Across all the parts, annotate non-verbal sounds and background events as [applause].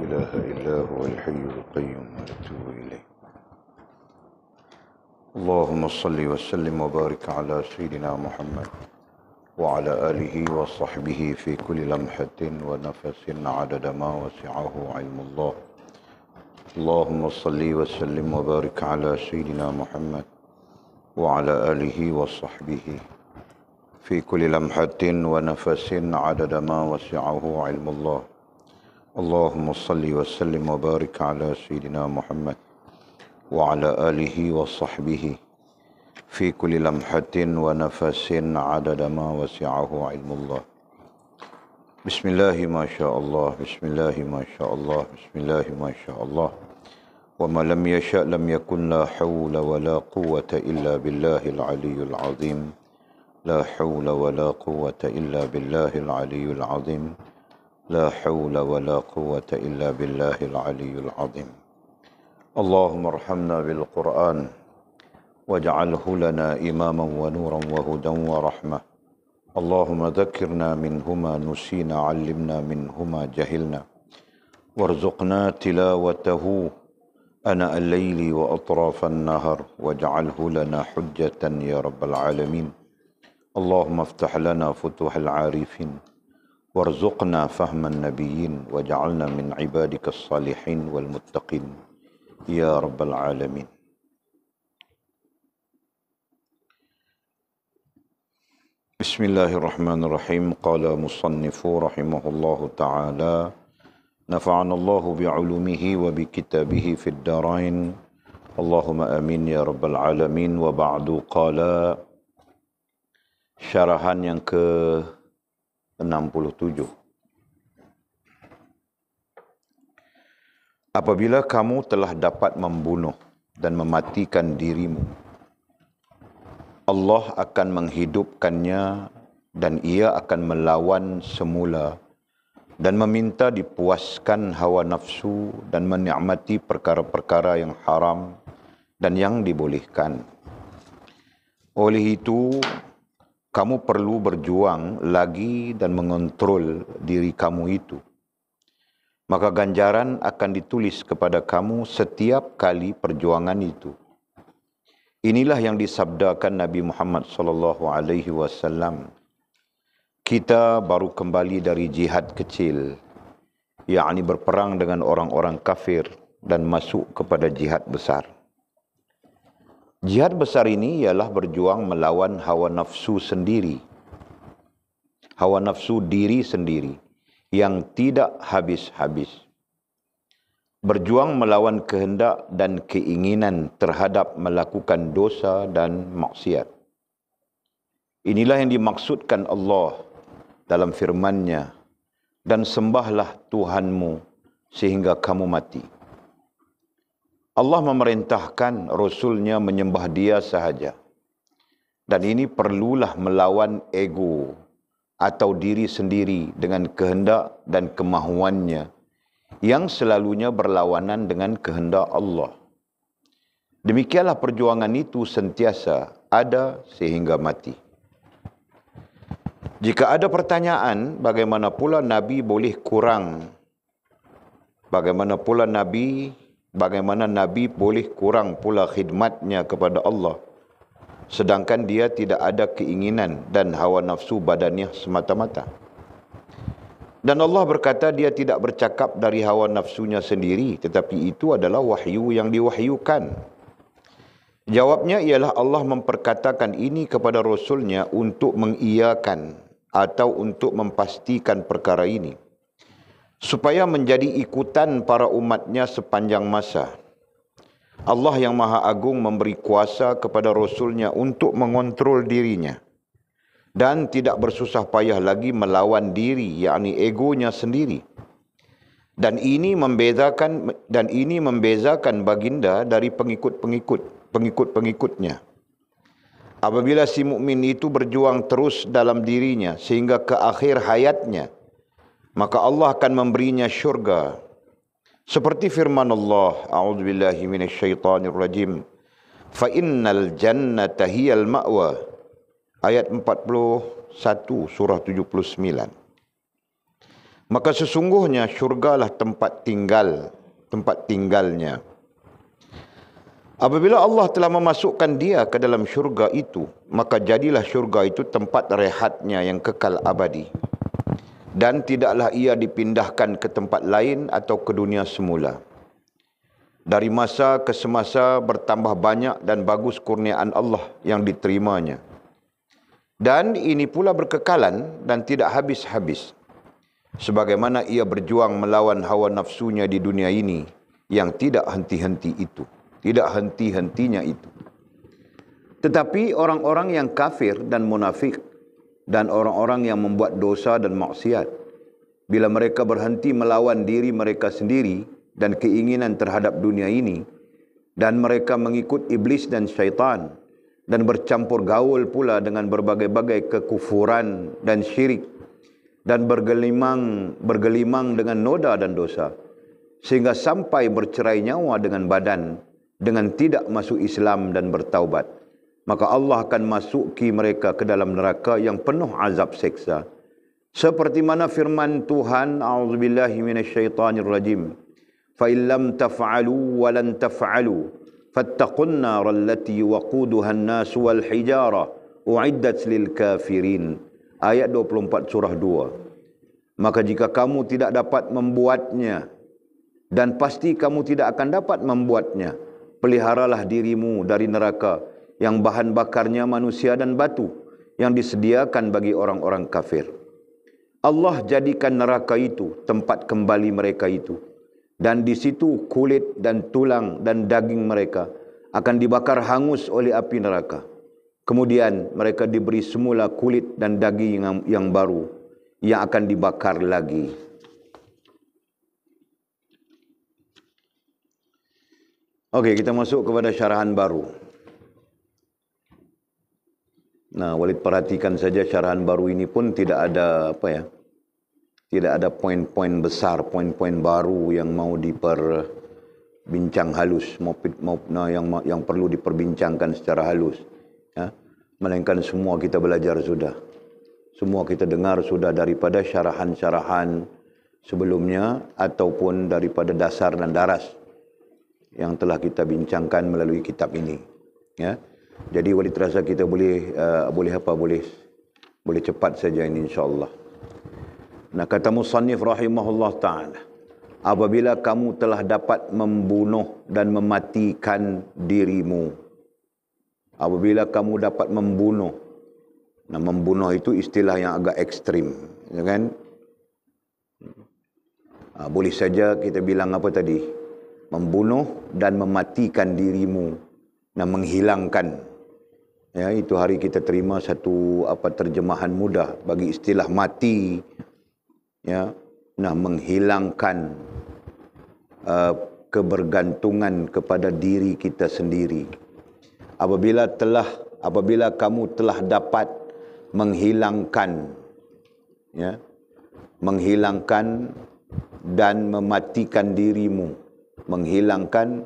إله إلا هو الحي القيوم وأتوب إليه اللهم صل وسلم وبارك على سيدنا محمد وعلى آله وصحبه في كل لمحة ونفس عدد ما وسعه علم الله اللهم صل وسلم وبارك على سيدنا محمد وعلى آله وصحبه في كل لمحة ونفس عدد ما وسعه علم الله اللهم صل وسلم وبارك على سيدنا محمد وعلى آله وصحبه في كل لمحة ونفس عدد ما وسعه علم الله بسم الله ما شاء الله بسم الله ما شاء الله بسم الله ما شاء الله وما لم يشاء لم يكن لا حول ولا قوة إلا بالله العلي العظيم لا حول ولا قوة إلا بالله العلي العظيم لا حول ولا قوة إلا بالله العلي العظيم اللهم ارحمنا بالقرآن واجعله لنا إماما ونورا وهدى ورحمة اللهم ذكرنا منهما نسينا علمنا منهما جهلنا وارزقنا تلاوته أنا الليل وأطراف النهر واجعله لنا حجة يا رب العالمين اللهم افتح لنا فتوح العارفين وارزقنا فهم النبيين واجعلنا من عبادك الصالحين والمتقين يا رب العالمين بسم الله الرحمن الرحيم قال مصنف رحمه الله تعالى نفعنا الله بعلومه وبكتابه في الدارين اللهم امين يا رب العالمين وبعد قال شرحا yang 67 Apabila kamu telah dapat membunuh dan mematikan dirimu Allah akan menghidupkannya dan ia akan melawan semula dan meminta dipuaskan hawa nafsu dan menikmati perkara-perkara yang haram dan yang dibolehkan. Oleh itu, kamu perlu berjuang lagi dan mengontrol diri kamu itu. Maka ganjaran akan ditulis kepada kamu setiap kali perjuangan itu. Inilah yang disabdakan Nabi Muhammad SAW. Kita baru kembali dari jihad kecil, yakni berperang dengan orang-orang kafir dan masuk kepada jihad besar. Jihad besar ini ialah berjuang melawan hawa nafsu sendiri. Hawa nafsu diri sendiri yang tidak habis-habis. Berjuang melawan kehendak dan keinginan terhadap melakukan dosa dan maksiat. Inilah yang dimaksudkan Allah dalam firman-Nya dan sembahlah Tuhanmu sehingga kamu mati. Allah memerintahkan Rasulnya menyembah dia sahaja. Dan ini perlulah melawan ego atau diri sendiri dengan kehendak dan kemahuannya yang selalunya berlawanan dengan kehendak Allah. Demikianlah perjuangan itu sentiasa ada sehingga mati. Jika ada pertanyaan bagaimana pula Nabi boleh kurang, bagaimana pula Nabi bagaimana nabi boleh kurang pula khidmatnya kepada Allah sedangkan dia tidak ada keinginan dan hawa nafsu badannya semata-mata dan Allah berkata dia tidak bercakap dari hawa nafsunya sendiri tetapi itu adalah wahyu yang diwahyukan jawabnya ialah Allah memperkatakan ini kepada rasulnya untuk mengiyakan atau untuk memastikan perkara ini supaya menjadi ikutan para umatnya sepanjang masa. Allah yang Maha Agung memberi kuasa kepada Rasulnya untuk mengontrol dirinya dan tidak bersusah payah lagi melawan diri, yakni egonya sendiri. Dan ini membezakan dan ini membezakan baginda dari pengikut-pengikut pengikut-pengikutnya. Apabila si mukmin itu berjuang terus dalam dirinya sehingga ke akhir hayatnya, maka Allah akan memberinya syurga seperti firman Allah a'udzu billahi minasyaitonir rajim fa innal jannata hiyal ma'wa ayat 41 surah 79 maka sesungguhnya syurgalah tempat tinggal tempat tinggalnya apabila Allah telah memasukkan dia ke dalam syurga itu maka jadilah syurga itu tempat rehatnya yang kekal abadi dan tidaklah ia dipindahkan ke tempat lain atau ke dunia semula. Dari masa ke semasa bertambah banyak dan bagus kurniaan Allah yang diterimanya. Dan ini pula berkekalan dan tidak habis-habis. Sebagaimana ia berjuang melawan hawa nafsunya di dunia ini yang tidak henti-henti itu. Tidak henti-hentinya itu. Tetapi orang-orang yang kafir dan munafik dan orang-orang yang membuat dosa dan maksiat bila mereka berhenti melawan diri mereka sendiri dan keinginan terhadap dunia ini dan mereka mengikut iblis dan syaitan dan bercampur gaul pula dengan berbagai-bagai kekufuran dan syirik dan bergelimang bergelimang dengan noda dan dosa sehingga sampai bercerai nyawa dengan badan dengan tidak masuk Islam dan bertaubat maka Allah akan masuki mereka ke dalam neraka yang penuh azab seksa. Seperti mana firman Tuhan, A'udzubillahi minasyaitanirrajim. rajim, illam taf'alu walan lan taf'alu fattaqun nara allati waquduhan nas wal hijarah u'iddat lil kafirin. Ayat 24 surah 2. Maka jika kamu tidak dapat membuatnya dan pasti kamu tidak akan dapat membuatnya, peliharalah dirimu dari neraka yang bahan bakarnya manusia dan batu yang disediakan bagi orang-orang kafir. Allah jadikan neraka itu tempat kembali mereka itu dan di situ kulit dan tulang dan daging mereka akan dibakar hangus oleh api neraka. Kemudian mereka diberi semula kulit dan daging yang, yang baru yang akan dibakar lagi. Okey, kita masuk kepada syarahan baru. Nah, Walid perhatikan saja syarahan baru ini pun tidak ada apa ya. Tidak ada poin-poin besar, poin-poin baru yang mau diperbincang halus maupun mau, nah, yang yang perlu diperbincangkan secara halus. Ya. Melainkan semua kita belajar sudah. Semua kita dengar sudah daripada syarahan-syarahan sebelumnya ataupun daripada dasar dan daras yang telah kita bincangkan melalui kitab ini. Ya. Jadi wali terasa kita boleh uh, boleh apa boleh boleh cepat saja ini insyaallah. Nah kata musannif rahimahullah taala apabila kamu telah dapat membunuh dan mematikan dirimu. Apabila kamu dapat membunuh. Nah membunuh itu istilah yang agak ekstrim. Ya kan? Uh, boleh saja kita bilang apa tadi? Membunuh dan mematikan dirimu. Nah menghilangkan Ya, itu hari kita terima satu apa terjemahan mudah bagi istilah mati. Ya, nah menghilangkan uh, kebergantungan kepada diri kita sendiri. Apabila telah apabila kamu telah dapat menghilangkan ya menghilangkan dan mematikan dirimu menghilangkan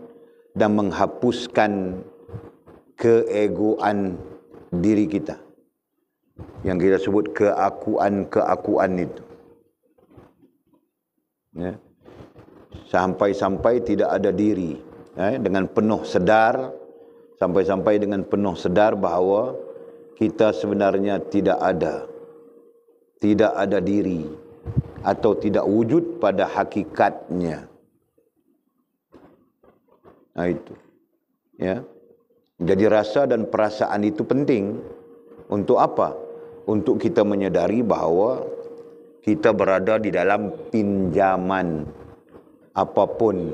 dan menghapuskan keegoan diri kita. Yang kita sebut keakuan-keakuan itu. Ya. Sampai-sampai tidak ada diri. Ya. Dengan penuh sedar. Sampai-sampai dengan penuh sedar bahawa kita sebenarnya tidak ada. Tidak ada diri. Atau tidak wujud pada hakikatnya. Nah itu. Ya. Yeah. Jadi rasa dan perasaan itu penting untuk apa? Untuk kita menyadari bahawa kita berada di dalam pinjaman apapun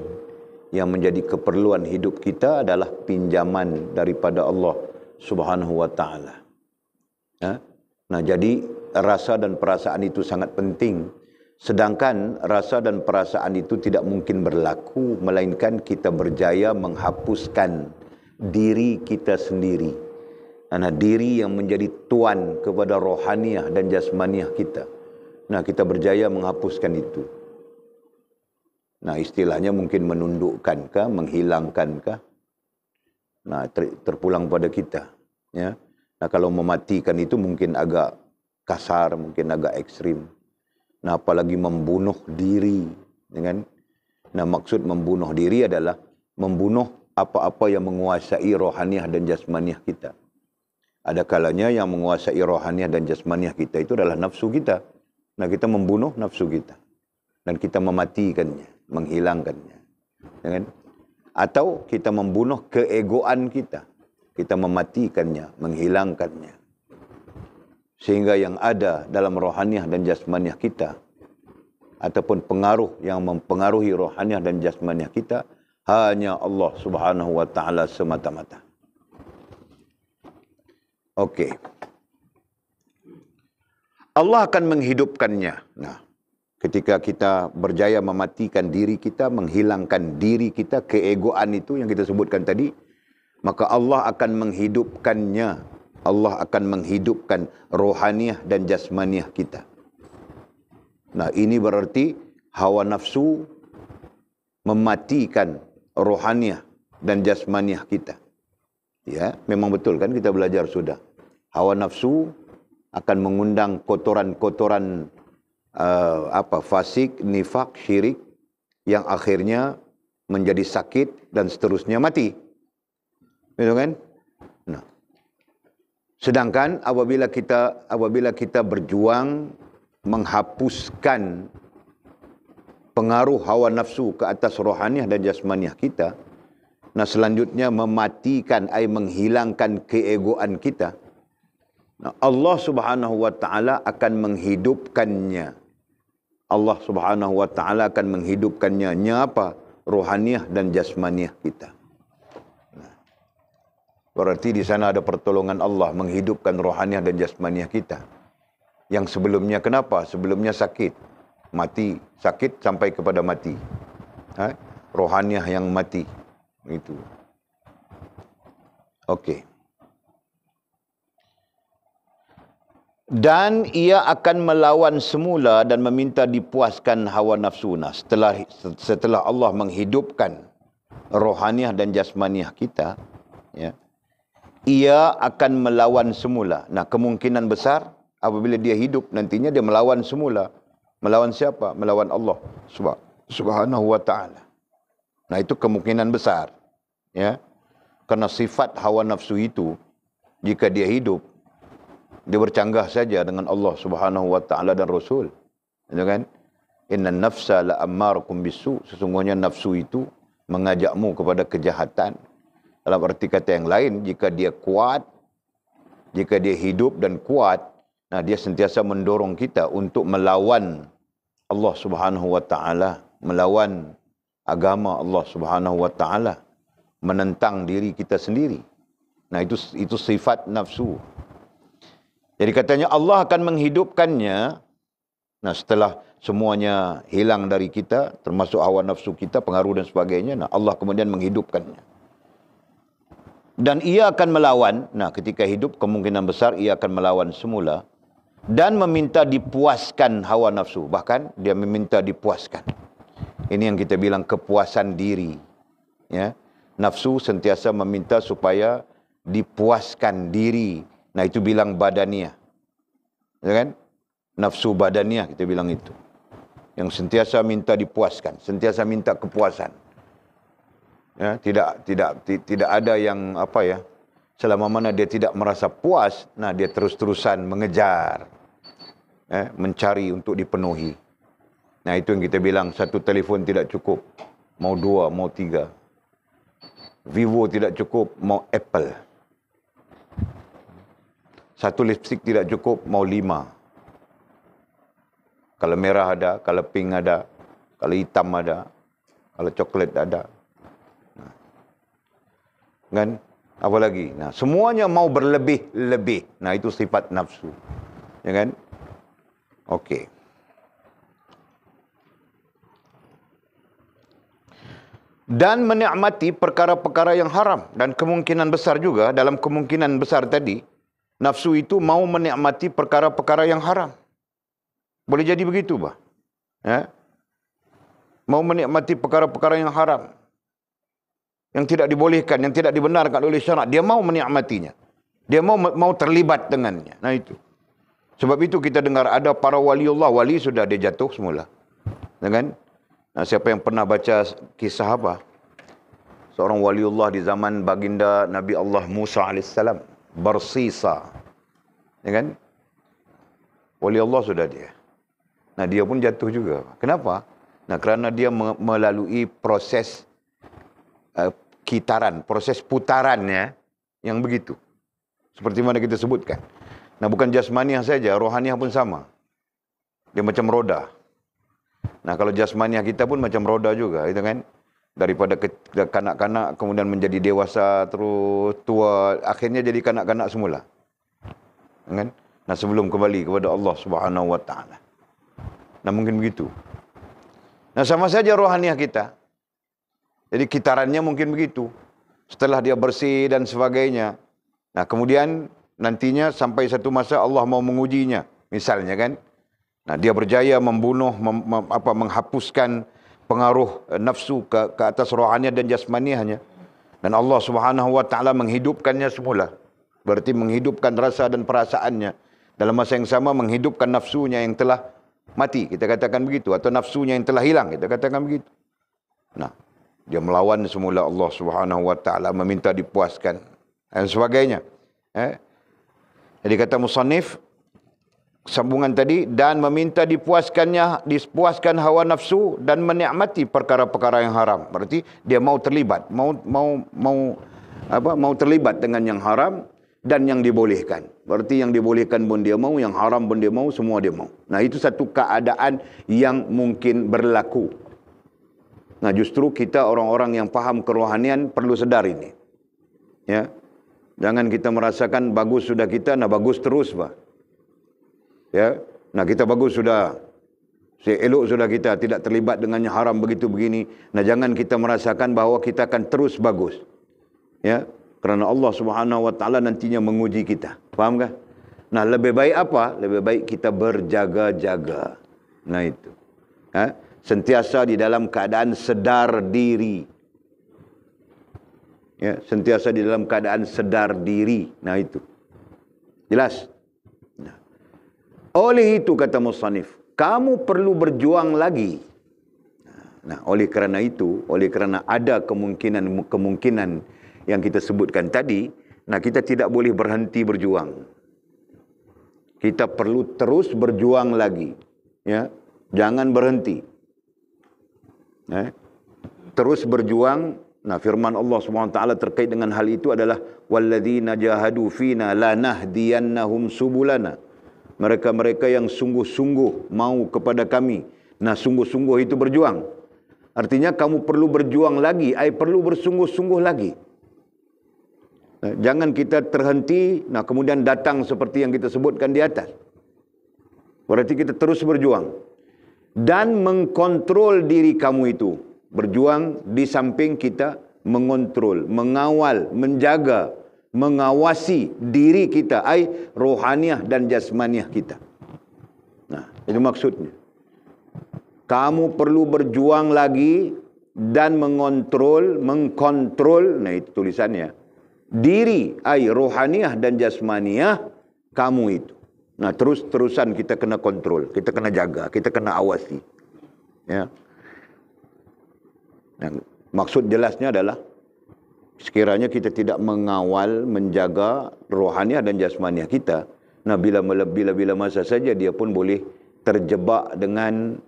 yang menjadi keperluan hidup kita adalah pinjaman daripada Allah Subhanahu wa taala. Ya. Nah, jadi rasa dan perasaan itu sangat penting. Sedangkan rasa dan perasaan itu tidak mungkin berlaku melainkan kita berjaya menghapuskan diri kita sendiri. Karena diri yang menjadi tuan kepada rohaniah dan jasmaniah kita. Nah, kita berjaya menghapuskan itu. Nah, istilahnya mungkin menundukkankah, menghilangkankah. Nah, ter terpulang pada kita. Ya. Nah, kalau mematikan itu mungkin agak kasar, mungkin agak ekstrim. Nah, apalagi membunuh diri. Dengan, ya nah, maksud membunuh diri adalah membunuh apa-apa yang menguasai rohaniah dan jasmaniah kita. Ada kalanya yang menguasai rohaniah dan jasmaniah kita itu adalah nafsu kita. Nah kita membunuh nafsu kita. Dan kita mematikannya, menghilangkannya. Ya kan? Atau kita membunuh keegoan kita. Kita mematikannya, menghilangkannya. Sehingga yang ada dalam rohaniah dan jasmaniah kita, ataupun pengaruh yang mempengaruhi rohaniah dan jasmaniah kita, hanya Allah Subhanahu wa taala semata-mata. Okey. Allah akan menghidupkannya. Nah, ketika kita berjaya mematikan diri kita, menghilangkan diri kita, keegoan itu yang kita sebutkan tadi, maka Allah akan menghidupkannya. Allah akan menghidupkan rohaniah dan jasmaniah kita. Nah, ini berarti hawa nafsu mematikan rohaniah dan jasmaniah kita. Ya, memang betul kan kita belajar sudah. Hawa nafsu akan mengundang kotoran-kotoran uh, apa fasik, nifak, syirik yang akhirnya menjadi sakit dan seterusnya mati. Gitu kan? Nah. Sedangkan apabila kita apabila kita berjuang menghapuskan pengaruh hawa nafsu ke atas rohaniah dan jasmaniah kita nah selanjutnya mematikan ai menghilangkan keegoan kita nah Allah Subhanahu wa taala akan menghidupkannya Allah Subhanahu wa taala akan menghidupkannya nya apa rohaniah dan jasmaniah kita nah, berarti di sana ada pertolongan Allah menghidupkan rohaniah dan jasmaniah kita yang sebelumnya kenapa sebelumnya sakit mati sakit sampai kepada mati ha? rohaniah yang mati itu okey dan ia akan melawan semula dan meminta dipuaskan hawa nafsu nah, setelah setelah Allah menghidupkan rohaniah dan jasmaniah kita ya ia akan melawan semula nah kemungkinan besar apabila dia hidup nantinya dia melawan semula melawan siapa melawan Allah subhanahu wa taala nah itu kemungkinan besar ya karena sifat hawa nafsu itu jika dia hidup dia bercanggah saja dengan Allah subhanahu wa taala dan rasul gitu kan inna nafsa la amarkum bisu sesungguhnya nafsu itu mengajakmu kepada kejahatan dalam arti kata yang lain jika dia kuat jika dia hidup dan kuat nah dia sentiasa mendorong kita untuk melawan Allah Subhanahu wa taala melawan agama Allah Subhanahu wa taala menentang diri kita sendiri nah itu itu sifat nafsu jadi katanya Allah akan menghidupkannya nah setelah semuanya hilang dari kita termasuk hawa nafsu kita pengaruh dan sebagainya nah Allah kemudian menghidupkannya dan ia akan melawan nah ketika hidup kemungkinan besar ia akan melawan semula dan meminta dipuaskan hawa nafsu bahkan dia meminta dipuaskan ini yang kita bilang kepuasan diri ya nafsu sentiasa meminta supaya dipuaskan diri nah itu bilang badania ya kan nafsu badania kita bilang itu yang sentiasa minta dipuaskan sentiasa minta kepuasan ya tidak tidak tidak ada yang apa ya selama mana dia tidak merasa puas, nah dia terus-terusan mengejar, eh, mencari untuk dipenuhi. Nah itu yang kita bilang satu telefon tidak cukup, mau dua, mau tiga. Vivo tidak cukup, mau Apple. Satu lipstick tidak cukup, mau lima. Kalau merah ada, kalau pink ada, kalau hitam ada, kalau coklat ada. Kan? apa lagi nah semuanya mau berlebih-lebih nah itu sifat nafsu ya kan okey dan menikmati perkara-perkara yang haram dan kemungkinan besar juga dalam kemungkinan besar tadi nafsu itu mau menikmati perkara-perkara yang haram boleh jadi begitu bah ya mau menikmati perkara-perkara yang haram yang tidak dibolehkan, yang tidak dibenarkan oleh syarak, dia mau menikmatinya. Dia mau mau terlibat dengannya. Nah itu. Sebab itu kita dengar ada para wali Allah, wali sudah dia jatuh semula. Dengan nah, siapa yang pernah baca kisah apa? Seorang wali Allah di zaman baginda Nabi Allah Musa AS. Bersisa. Ya kan? Wali Allah sudah dia. Nah dia pun jatuh juga. Kenapa? Nah kerana dia melalui proses proses Kitaran proses putarannya yang begitu. Seperti mana kita sebutkan. Nah bukan jasmania saja, rohania pun sama. Dia macam roda. Nah kalau jasmania kita pun macam roda juga, gitu kan? Daripada ke- kanak-kanak kemudian menjadi dewasa terus tua, akhirnya jadi kanak-kanak semula. Kan? Nah sebelum kembali kepada Allah Subhanahu Wa Taala. Nah mungkin begitu. Nah sama saja rohania kita, jadi kitarannya mungkin begitu. Setelah dia bersih dan sebagainya. Nah kemudian nantinya sampai satu masa Allah mau mengujinya. Misalnya kan. Nah dia berjaya membunuh, mem, mem, apa menghapuskan pengaruh eh, nafsu ke, ke atas rohannya dan jasmaniahnya. Dan Allah subhanahu wa ta'ala menghidupkannya semula. Berarti menghidupkan rasa dan perasaannya. Dalam masa yang sama menghidupkan nafsunya yang telah mati. Kita katakan begitu. Atau nafsunya yang telah hilang. Kita katakan begitu. Nah, dia melawan semula Allah Subhanahu wa taala meminta dipuaskan dan sebagainya eh jadi kata Musanif, sambungan tadi dan meminta dipuaskannya dipuaskan hawa nafsu dan menikmati perkara-perkara yang haram berarti dia mau terlibat mau mau mau apa mau terlibat dengan yang haram dan yang dibolehkan berarti yang dibolehkan pun dia mau yang haram pun dia mau semua dia mau nah itu satu keadaan yang mungkin berlaku Nah justru kita orang-orang yang paham kerohanian perlu sedar ini. Ya. Jangan kita merasakan bagus sudah kita, nah bagus terus Pak. Ya. Nah kita bagus sudah. Si elok sudah kita tidak terlibat dengan yang haram begitu begini. Nah jangan kita merasakan bahawa kita akan terus bagus. Ya. Kerana Allah Subhanahu wa taala nantinya menguji kita. Fahamkah? Nah, lebih baik apa? Lebih baik kita berjaga-jaga. Nah, itu. Ha? sentiasa di dalam keadaan sedar diri ya sentiasa di dalam keadaan sedar diri nah itu jelas nah. oleh itu kata musannif kamu perlu berjuang lagi nah oleh kerana itu oleh kerana ada kemungkinan kemungkinan yang kita sebutkan tadi nah kita tidak boleh berhenti berjuang kita perlu terus berjuang lagi ya jangan berhenti eh, terus berjuang. Nah, firman Allah SWT terkait dengan hal itu adalah walladzina jahadu fina lanahdiyannahum subulana. Mereka-mereka yang sungguh-sungguh mau kepada kami. Nah, sungguh-sungguh itu berjuang. Artinya kamu perlu berjuang lagi, ai perlu bersungguh-sungguh lagi. Nah, jangan kita terhenti, nah kemudian datang seperti yang kita sebutkan di atas. Berarti kita terus berjuang dan mengkontrol diri kamu itu. Berjuang di samping kita mengontrol, mengawal, menjaga, mengawasi diri kita, ai rohaniah dan jasmaniah kita. Nah, itu maksudnya. Kamu perlu berjuang lagi dan mengontrol, mengkontrol, nah itu tulisannya. Diri, ai rohaniah dan jasmaniah kamu itu. Nah, terus-terusan kita kena kontrol, kita kena jaga, kita kena awasi. Ya. Yang maksud jelasnya adalah sekiranya kita tidak mengawal, menjaga rohania dan jasmania kita, nah bila bila bila masa saja dia pun boleh terjebak dengan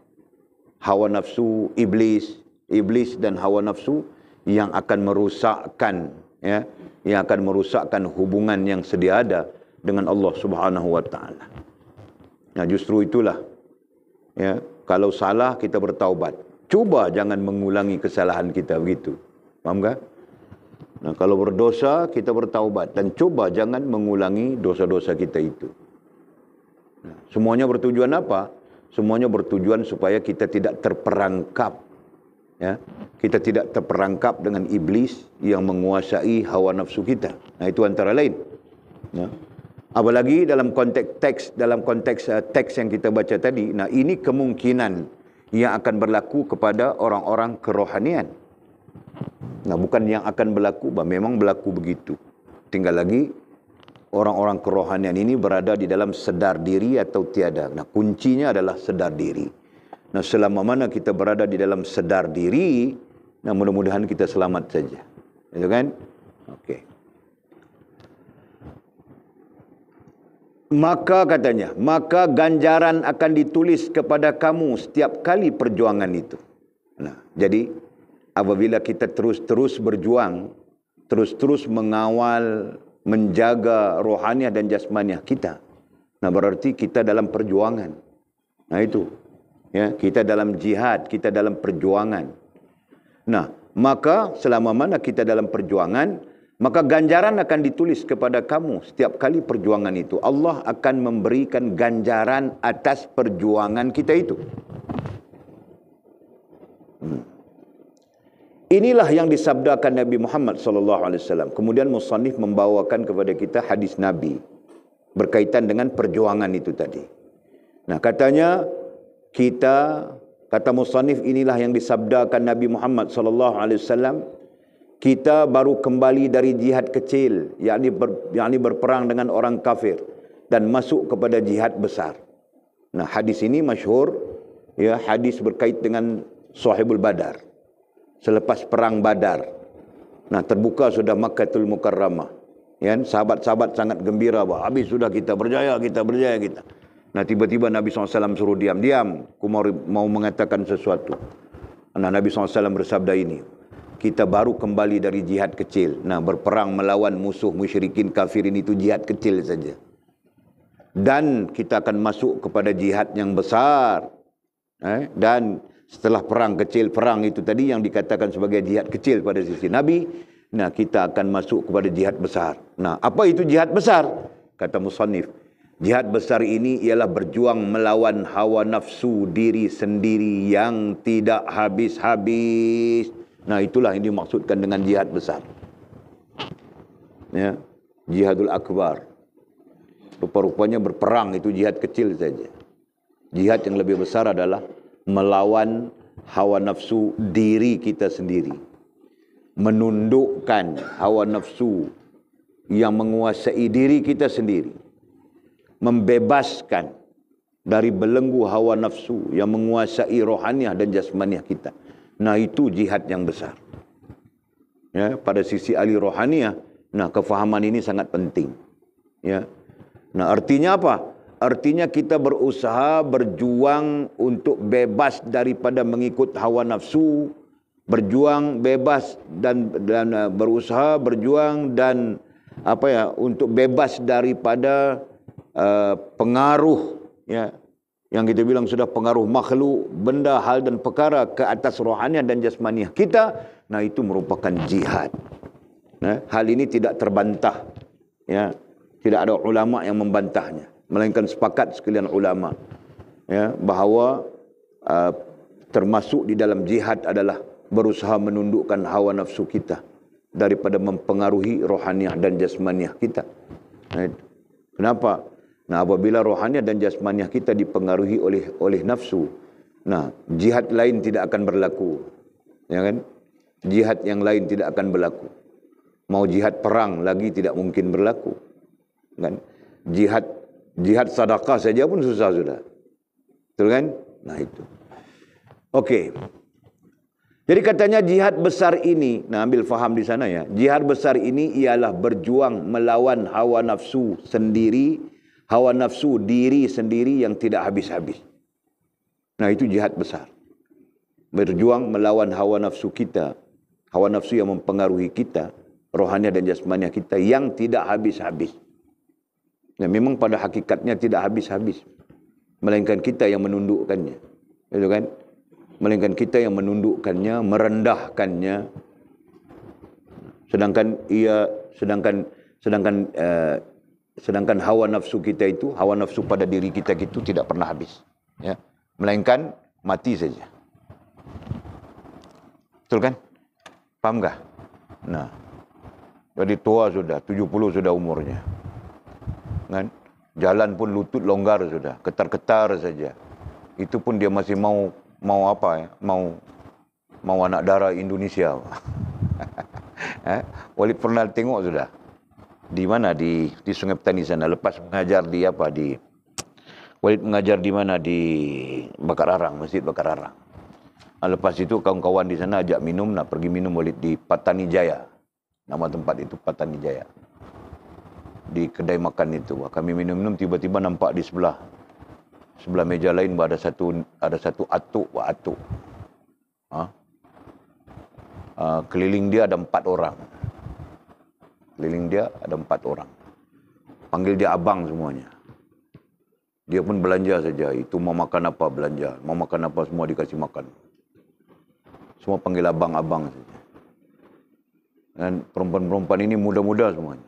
hawa nafsu iblis, iblis dan hawa nafsu yang akan merusakkan ya, yang akan merusakkan hubungan yang sedia ada dengan Allah Subhanahu wa taala. Nah ya, justru itulah ya kalau salah kita bertaubat. Cuba jangan mengulangi kesalahan kita begitu. Faham enggak? Nah kalau berdosa kita bertaubat dan cuba jangan mengulangi dosa-dosa kita itu. Nah, semuanya bertujuan apa? Semuanya bertujuan supaya kita tidak terperangkap ya. Kita tidak terperangkap dengan iblis yang menguasai hawa nafsu kita. Nah itu antara lain. Ya apalagi dalam konteks teks dalam konteks uh, teks yang kita baca tadi nah ini kemungkinan yang akan berlaku kepada orang-orang kerohanian nah bukan yang akan berlaku bah memang berlaku begitu tinggal lagi orang-orang kerohanian ini berada di dalam sedar diri atau tiada nah kuncinya adalah sedar diri nah selama mana kita berada di dalam sedar diri nah mudah-mudahan kita selamat saja itu kan okey Maka katanya, maka ganjaran akan ditulis kepada kamu setiap kali perjuangan itu. Nah, jadi apabila kita terus-terus berjuang, terus-terus mengawal, menjaga rohaniah dan jasmaniah kita. Nah, berarti kita dalam perjuangan. Nah, itu. Ya, kita dalam jihad, kita dalam perjuangan. Nah, maka selama mana kita dalam perjuangan, Maka ganjaran akan ditulis kepada kamu setiap kali perjuangan itu. Allah akan memberikan ganjaran atas perjuangan kita itu. Hmm. Inilah yang disabdakan Nabi Muhammad SAW. Kemudian Musanif membawakan kepada kita hadis Nabi berkaitan dengan perjuangan itu tadi. Nah, katanya kita kata Musanif inilah yang disabdakan Nabi Muhammad SAW kita baru kembali dari jihad kecil yakni ber, yakni berperang dengan orang kafir dan masuk kepada jihad besar. Nah, hadis ini masyhur ya hadis berkait dengan Sahibul Badar. Selepas perang Badar. Nah, terbuka sudah makatul Mukarramah. Ya, sahabat-sahabat sangat gembira bahawa habis sudah kita berjaya, kita berjaya kita. Nah, tiba-tiba Nabi SAW suruh diam. Diam, aku mau mengatakan sesuatu. Nah, Nabi SAW bersabda ini kita baru kembali dari jihad kecil. Nah, berperang melawan musuh musyrikin kafirin itu jihad kecil saja. Dan kita akan masuk kepada jihad yang besar. Eh? Dan setelah perang kecil, perang itu tadi yang dikatakan sebagai jihad kecil pada sisi Nabi. Nah, kita akan masuk kepada jihad besar. Nah, apa itu jihad besar? Kata Musanif, Jihad besar ini ialah berjuang melawan hawa nafsu diri sendiri yang tidak habis-habis. Nah itulah yang dimaksudkan dengan jihad besar. Ya, jihadul akbar. Rupa-rupanya berperang itu jihad kecil saja. Jihad yang lebih besar adalah melawan hawa nafsu diri kita sendiri. Menundukkan hawa nafsu yang menguasai diri kita sendiri. Membebaskan dari belenggu hawa nafsu yang menguasai rohaniah dan jasmaniah kita. Nah itu jihad yang besar. Ya, pada sisi ahli rohania, nah kefahaman ini sangat penting. Ya. Nah artinya apa? Artinya kita berusaha berjuang untuk bebas daripada mengikut hawa nafsu, berjuang bebas dan dan eh, berusaha berjuang dan apa ya untuk bebas daripada uh, pengaruh ya yang kita bilang sudah pengaruh makhluk, benda, hal dan perkara ke atas rohania dan jasmaniah kita, nah itu merupakan jihad. Nah, hal ini tidak terbantah. Ya. Tidak ada ulama yang membantahnya, melainkan sepakat sekalian ulama. Ya, bahawa uh, termasuk di dalam jihad adalah berusaha menundukkan hawa nafsu kita daripada mempengaruhi rohaniah dan jasmaniah kita. Nah, kenapa? Nah, apabila rohania dan jasmaniah kita dipengaruhi oleh oleh nafsu, nah, jihad lain tidak akan berlaku. Ya kan? Jihad yang lain tidak akan berlaku. Mau jihad perang lagi tidak mungkin berlaku. Kan? Jihad jihad sedekah saja pun susah sudah. Betul kan? Nah, itu. Oke. Okay. Jadi katanya jihad besar ini, nah ambil faham di sana ya. Jihad besar ini ialah berjuang melawan hawa nafsu sendiri, hawa nafsu diri sendiri yang tidak habis-habis. Nah itu jihad besar. Berjuang melawan hawa nafsu kita, hawa nafsu yang mempengaruhi kita, rohania dan jasmania kita yang tidak habis-habis. Ya, memang pada hakikatnya tidak habis-habis. Melainkan kita yang menundukkannya. Itu kan? Melainkan kita yang menundukkannya, merendahkannya. Sedangkan ia, sedangkan, sedangkan eh, Sedangkan hawa nafsu kita itu, hawa nafsu pada diri kita itu tidak pernah habis. Ya. Melainkan mati saja. Betul kan? Paham gak? Nah. Jadi tua sudah, 70 sudah umurnya. Kan? Jalan pun lutut longgar sudah, ketar-ketar saja. Itu pun dia masih mau mau apa ya? Mau mau anak darah Indonesia. [laughs] eh? Walid pernah tengok sudah di mana di di Sungai Petani sana lepas mengajar di apa di Walid mengajar di mana di Bakar Arang, Masjid Bakar Arang. Ah, lepas itu kawan-kawan di sana ajak minum, nak pergi minum Walid di Patani Jaya. Nama tempat itu Patani Jaya. Di kedai makan itu. Kami minum-minum tiba-tiba nampak di sebelah sebelah meja lain ada satu ada satu atuk, wah atuk. Ha? Uh, keliling dia ada empat orang keliling dia ada empat orang. Panggil dia abang semuanya. Dia pun belanja saja. Itu mau makan apa belanja. Mau makan apa semua dikasih makan. Semua panggil abang-abang saja. Dan perempuan-perempuan ini muda-muda semuanya.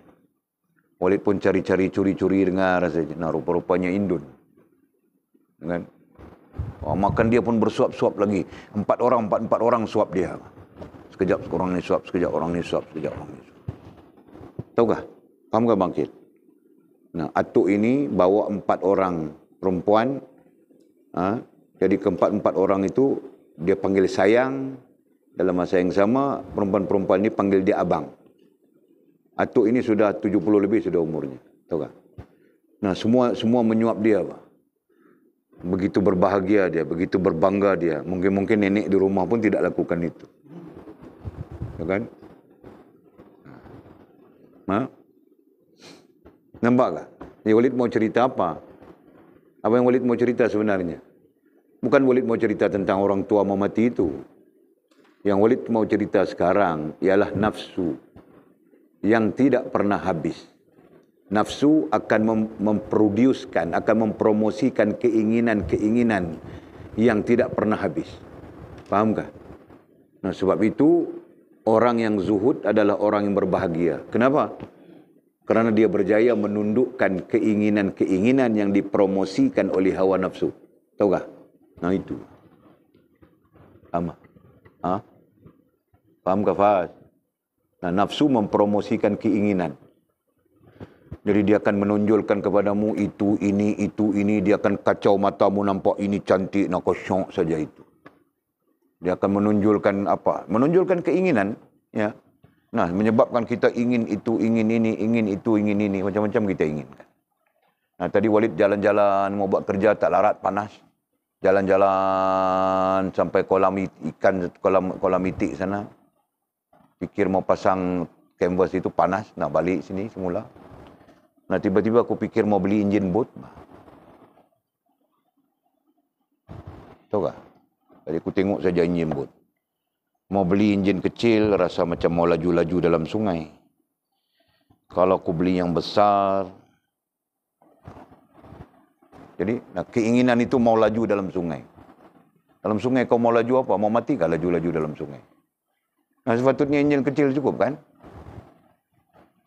Walid pun cari-cari curi-curi dengar saja. Nah, rupa-rupanya Indun. Dengan oh, makan dia pun bersuap-suap lagi. Empat orang, empat-empat orang suap dia. Sekejap orang ni suap, sekejap orang ni suap, sekejap orang ni suap. Tahukah? Fahamkah bangkit? Nah, atuk ini bawa empat orang perempuan. Ha? Jadi keempat-empat orang itu dia panggil sayang. Dalam masa yang sama, perempuan-perempuan ini panggil dia abang. Atuk ini sudah 70 lebih sudah umurnya. Tahukah? Nah, semua semua menyuap dia. Pak. Begitu berbahagia dia, begitu berbangga dia. Mungkin-mungkin nenek di rumah pun tidak lakukan itu. Ya kan? Ha? Nampak tak? Walid mau cerita apa? Apa yang Walid mau cerita sebenarnya? Bukan Walid mau cerita tentang orang tua mau mati itu. Yang Walid mau cerita sekarang ialah nafsu yang tidak pernah habis. Nafsu akan mem- memproduskan, akan mempromosikan keinginan-keinginan yang tidak pernah habis. Fahamkah? Nah, sebab itu orang yang zuhud adalah orang yang berbahagia. Kenapa? Kerana dia berjaya menundukkan keinginan-keinginan yang dipromosikan oleh hawa nafsu. Tahu tak? Nah itu. Sama. Ha? Faham ke Fahaz? Nah, nafsu mempromosikan keinginan. Jadi dia akan menonjolkan kepadamu itu, ini, itu, ini. Dia akan kacau matamu nampak ini cantik nak kosong saja itu dia akan menunjulkan apa menunjulkan keinginan ya nah menyebabkan kita ingin itu ingin ini ingin itu ingin ini macam-macam kita inginkan nah tadi Walid jalan-jalan mau buat kerja tak larat panas jalan-jalan sampai kolam ikan kolam kolam itik sana fikir mau pasang canvas itu panas nak balik sini semula nah tiba-tiba aku fikir mau beli enjin bot tahu tak jadi aku tengok saja enjin bot. Mau beli enjin kecil rasa macam mau laju-laju dalam sungai. Kalau aku beli yang besar. Jadi nah, keinginan itu mau laju dalam sungai. Dalam sungai kau mau laju apa? Mau mati kah laju-laju dalam sungai? Nah sepatutnya enjin kecil cukup kan?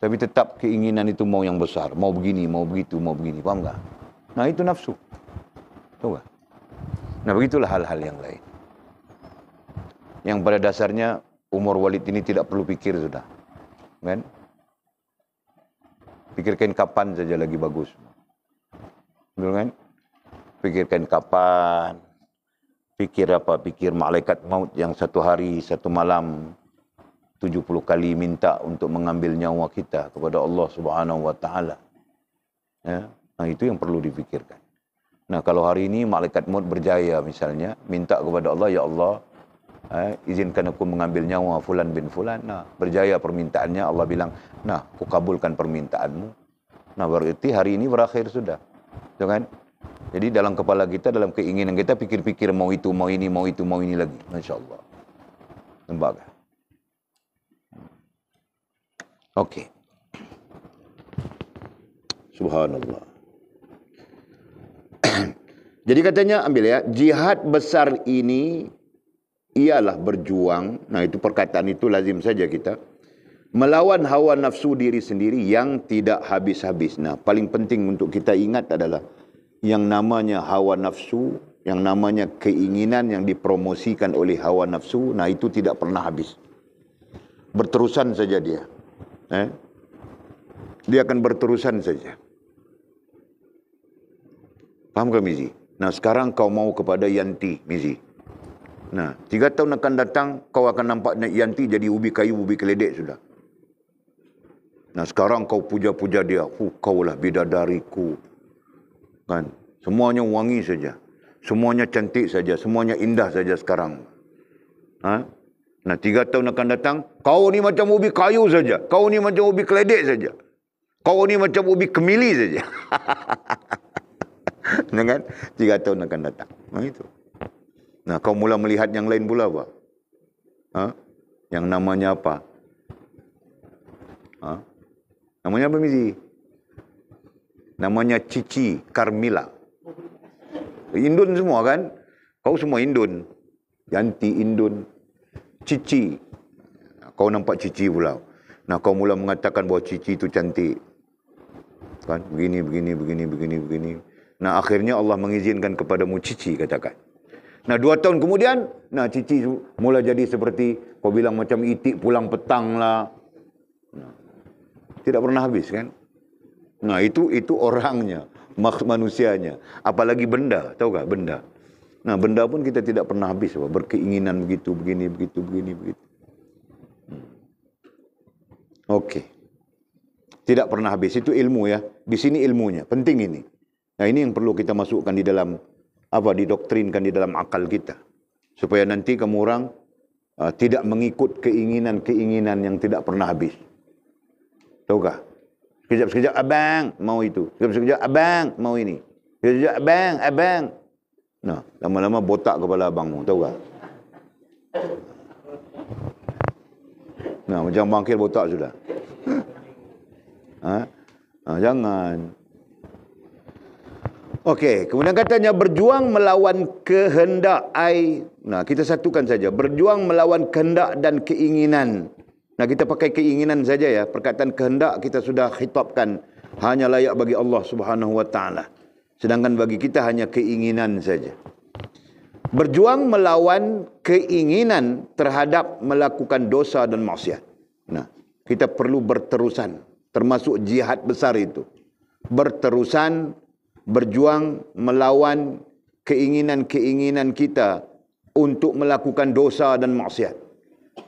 Tapi tetap keinginan itu mau yang besar. Mau begini, mau begitu, mau begini. Paham tak? Nah itu nafsu. Tahu Nah begitulah hal-hal yang lain. yang pada dasarnya umur Walid ini tidak perlu pikir sudah. Kan? Pikirkan kapan saja lagi bagus. Betul kan? Pikirkan kapan. Pikir apa? Pikir malaikat maut yang satu hari, satu malam 70 kali minta untuk mengambil nyawa kita kepada Allah Subhanahu wa taala. Ya. Nah, itu yang perlu dipikirkan. Nah, kalau hari ini malaikat maut berjaya misalnya, minta kepada Allah, ya Allah, eh, izinkan aku mengambil nyawa fulan bin fulan nah berjaya permintaannya Allah bilang nah aku kabulkan permintaanmu nah berarti hari ini berakhir sudah gitu kan jadi dalam kepala kita dalam keinginan kita pikir-pikir mau itu mau ini mau itu mau ini lagi masyaallah lembaga oke okay. subhanallah [clears throat] jadi katanya ambil ya jihad besar ini ialah berjuang. Nah itu perkataan itu lazim saja kita. Melawan hawa nafsu diri sendiri yang tidak habis-habis. Nah paling penting untuk kita ingat adalah yang namanya hawa nafsu, yang namanya keinginan yang dipromosikan oleh hawa nafsu, nah itu tidak pernah habis. Berterusan saja dia. Eh? Dia akan berterusan saja. Paham ke Mizi? Nah sekarang kau mau kepada Yanti, Mizi. Nah, tiga tahun akan datang, kau akan nampak Yanti jadi ubi kayu, ubi keledek sudah. Nah, sekarang kau puja-puja dia. Hu, kau lah bidadariku. Kan? Semuanya wangi saja. Semuanya cantik saja. Semuanya indah saja sekarang. Ha? Nah, tiga tahun akan datang, kau ni macam ubi kayu saja. Kau ni macam ubi keledek saja. Kau ni macam ubi kemili saja. [laughs] Dengan tiga tahun akan datang. macam itu. Nah, kau mula melihat yang lain pula apa? Ha? Yang namanya apa? Ha? Namanya apa, Mizi? Namanya Cici Carmila. Indun semua kan? Kau semua Indun. Yanti Indun. Cici. Kau nampak Cici pula. Nah, kau mula mengatakan bahawa Cici itu cantik. Kan? Begini, begini, begini, begini, begini. Nah, akhirnya Allah mengizinkan kepadamu Cici, katakan. Nah, dua tahun kemudian, nah Cici mula jadi seperti kau bilang macam itik pulang petang lah. Nah, tidak pernah habis kan? Nah, itu itu orangnya, maks manusianya. Apalagi benda, tahu tak benda? Nah, benda pun kita tidak pernah habis. Apa? Berkeinginan begitu, begini, begitu, begini, begitu. Hmm. Okey. Tidak pernah habis. Itu ilmu ya. Di sini ilmunya. Penting ini. Nah ini yang perlu kita masukkan di dalam apa didoktrinkan di dalam akal kita supaya nanti kamu orang uh, tidak mengikut keinginan-keinginan yang tidak pernah habis. Tahukah? Sekejap-sekejap abang mau itu. Sekejap-sekejap abang mau ini. Sekejap-sekejap abang, abang. Nah, lama-lama botak kepala abang, tahu tak? Nah, macam bangkit botak sudah. [laughs] Ha? Ha, jangan. Okey, kemudian katanya berjuang melawan kehendak ai. Nah, kita satukan saja, berjuang melawan kehendak dan keinginan. Nah, kita pakai keinginan saja ya. Perkataan kehendak kita sudah khitabkan hanya layak bagi Allah Subhanahu wa taala. Sedangkan bagi kita hanya keinginan saja. Berjuang melawan keinginan terhadap melakukan dosa dan maksiat. Nah, kita perlu berterusan termasuk jihad besar itu. Berterusan berjuang melawan keinginan-keinginan kita untuk melakukan dosa dan maksiat.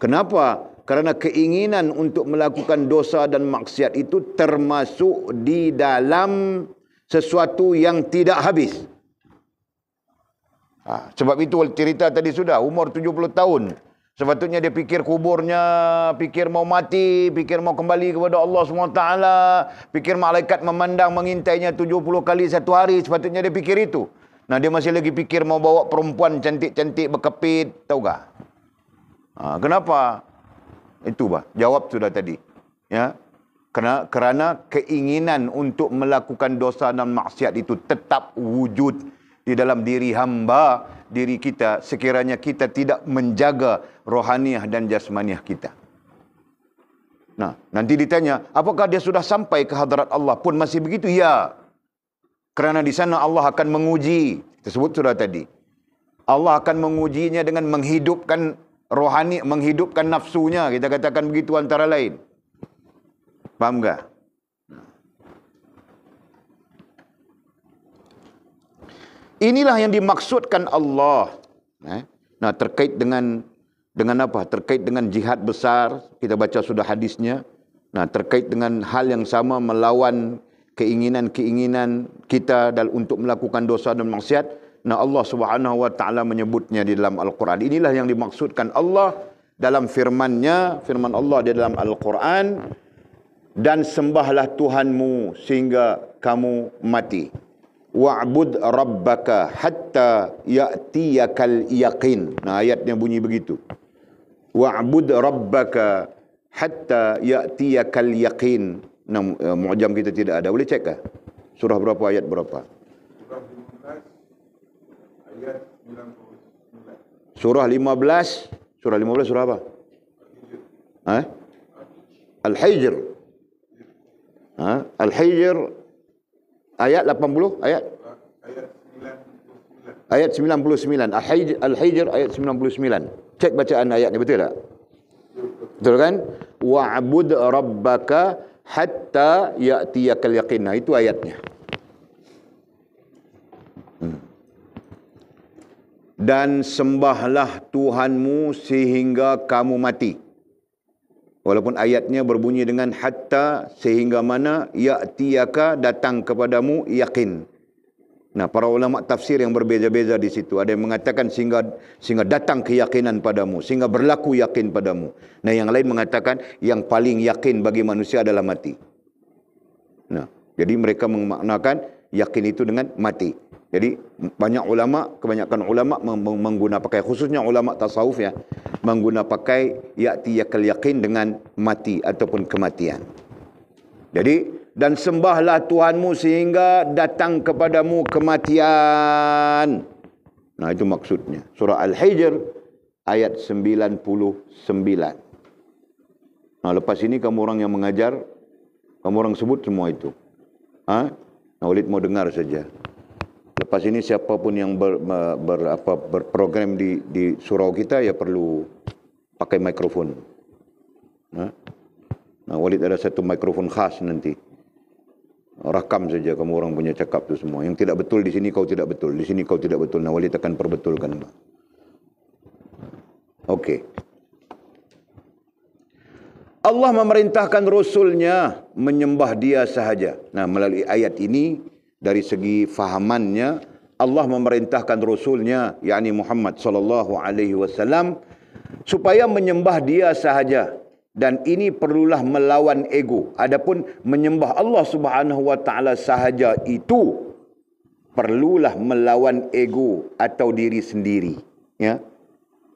Kenapa? Kerana keinginan untuk melakukan dosa dan maksiat itu termasuk di dalam sesuatu yang tidak habis. Ha, sebab itu cerita tadi sudah, umur 70 tahun, Sepatutnya dia fikir kuburnya, fikir mau mati, fikir mau kembali kepada Allah SWT. Fikir malaikat memandang mengintainya 70 kali satu hari. Sepatutnya dia fikir itu. Nah dia masih lagi fikir mau bawa perempuan cantik-cantik berkepit. Tahu tak? Ha, kenapa? Itu bah, jawab sudah tadi. Ya, kerana, kerana keinginan untuk melakukan dosa dan maksiat itu tetap wujud di dalam diri hamba diri kita sekiranya kita tidak menjaga rohaniah dan jasmaniah kita. Nah, nanti ditanya, apakah dia sudah sampai ke hadrat Allah pun masih begitu? Ya. Kerana di sana Allah akan menguji, tersebut sudah tadi. Allah akan mengujinya dengan menghidupkan rohani, menghidupkan nafsunya, kita katakan begitu antara lain. Faham tak? Inilah yang dimaksudkan Allah. Eh? Nah, terkait dengan dengan apa terkait dengan jihad besar kita baca sudah hadisnya nah terkait dengan hal yang sama melawan keinginan-keinginan kita dan untuk melakukan dosa dan maksiat nah Allah Subhanahu wa taala menyebutnya di dalam Al-Qur'an inilah yang dimaksudkan Allah dalam firman-Nya firman Allah di dalam Al-Qur'an dan sembahlah Tuhanmu sehingga kamu mati wa'bud rabbaka hatta ya'tiyakal yaqin nah ayatnya bunyi begitu wa'bud rabbaka hatta ya'tiyakal yaqin. Nah, eh, mu'jam kita tidak ada. Boleh cek Surah berapa ayat berapa? Surah 15 ayat Surah 15, surah surah apa? Ha? Al-Hijr. Ha? Al-Hijr ayat 80, ayat ayat 99. Ayat 99. Al-Hijr ayat 99. Cek bacaan ayat ni betul tak? Betul kan? Wa'bud rabbaka hatta ya'tiyakal yaqin. Nah, itu ayatnya. Hmm. Dan sembahlah Tuhanmu sehingga kamu mati. Walaupun ayatnya berbunyi dengan hatta sehingga mana ya'tiyaka datang kepadamu yakin. Nah, para ulama tafsir yang berbeza-beza di situ ada yang mengatakan sehingga sehingga datang keyakinan padamu, sehingga berlaku yakin padamu. Nah, yang lain mengatakan yang paling yakin bagi manusia adalah mati. Nah, jadi mereka memaknakan yakin itu dengan mati. Jadi banyak ulama, kebanyakan ulama menggunakan pakai khususnya ulama tasawuf ya, menggunakan pakai yakti yakal yakin dengan mati ataupun kematian. Jadi dan sembahlah Tuhanmu sehingga datang kepadamu kematian. Nah itu maksudnya. Surah Al-Hijr ayat 99. Nah lepas ini kamu orang yang mengajar, kamu orang sebut semua itu. Ha? Nah Walid mau dengar saja. Lepas ini siapapun yang ber, ber, ber apa, berprogram di, di surau kita ya perlu pakai mikrofon. Nah, ha? Nah, Walid ada satu mikrofon khas nanti rakam saja kamu orang punya cakap tu semua. Yang tidak betul di sini kau tidak betul. Di sini kau tidak betul. Nah, Walid akan perbetulkan. Okey. Allah memerintahkan Rasulnya menyembah dia sahaja. Nah, melalui ayat ini, dari segi fahamannya, Allah memerintahkan Rasulnya, yakni Muhammad sallallahu alaihi wasallam supaya menyembah dia sahaja dan ini perlulah melawan ego adapun menyembah Allah Subhanahu wa taala sahaja itu perlulah melawan ego atau diri sendiri ya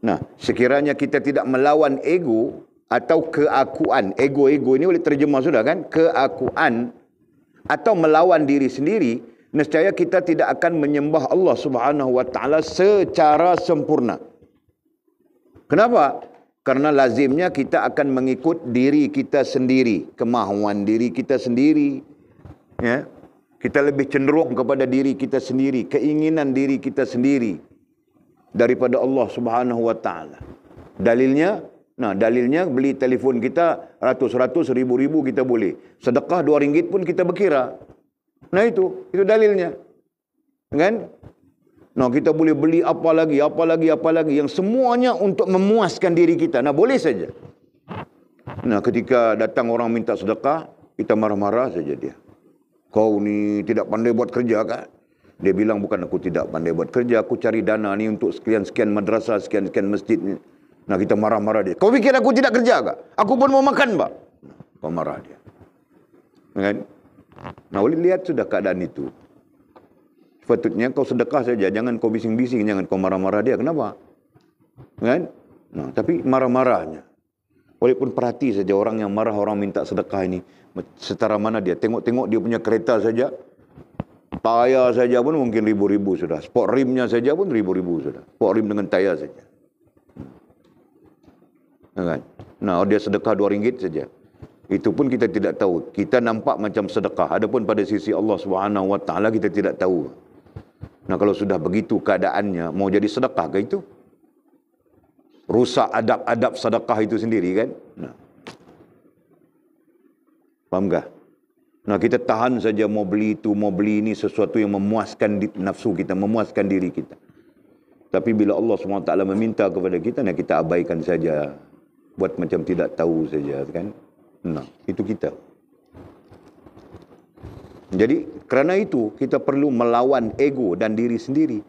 nah sekiranya kita tidak melawan ego atau keakuan ego-ego ini boleh terjemah sudah kan keakuan atau melawan diri sendiri nescaya kita tidak akan menyembah Allah Subhanahu wa taala secara sempurna kenapa Karena lazimnya kita akan mengikut diri kita sendiri. Kemahuan diri kita sendiri. Ya. Kita lebih cenderung kepada diri kita sendiri. Keinginan diri kita sendiri. Daripada Allah subhanahu wa ta'ala. Dalilnya, nah dalilnya beli telefon kita ratus-ratus, ribu-ribu kita boleh. Sedekah dua ringgit pun kita berkira. Nah itu, itu dalilnya. Kan? Nah, kita boleh beli apa lagi, apa lagi, apa lagi yang semuanya untuk memuaskan diri kita. Nah, boleh saja. Nah, ketika datang orang minta sedekah, kita marah-marah saja dia. Kau ni tidak pandai buat kerja kah? Dia bilang bukan aku tidak pandai buat kerja, aku cari dana ni untuk sekian-sekian madrasah, sekian-sekian masjid ni. Nah, kita marah-marah dia. Kau fikir aku tidak kerja kah? Aku pun mau makan, Pak. Kau marah dia. Kan? Nah, boleh lihat sudah keadaan itu. Sepatutnya kau sedekah saja, jangan kau bising-bising, jangan kau marah-marah dia. Kenapa? Kan? Nah, tapi marah-marahnya. Walaupun perhati saja orang yang marah orang minta sedekah ini, setara mana dia? Tengok-tengok dia punya kereta saja, tayar saja pun mungkin ribu-ribu sudah. Spot rimnya saja pun ribu-ribu sudah. Spot rim dengan tayar saja. Kan? Nah, dia sedekah dua ringgit saja. Itu pun kita tidak tahu. Kita nampak macam sedekah. Adapun pada sisi Allah Subhanahu Wa kita tidak tahu. Nah kalau sudah begitu keadaannya, mau jadi sedekah ke itu? Rusak adab-adab sedekah itu sendiri kan? Nah. Faham ke? Nah kita tahan saja mau beli itu, mau beli ini sesuatu yang memuaskan di, nafsu kita, memuaskan diri kita. Tapi bila Allah SWT meminta kepada kita, nah kita abaikan saja. Buat macam tidak tahu saja kan? Nah, itu kita. Jadi kerana itu kita perlu melawan ego dan diri sendiri.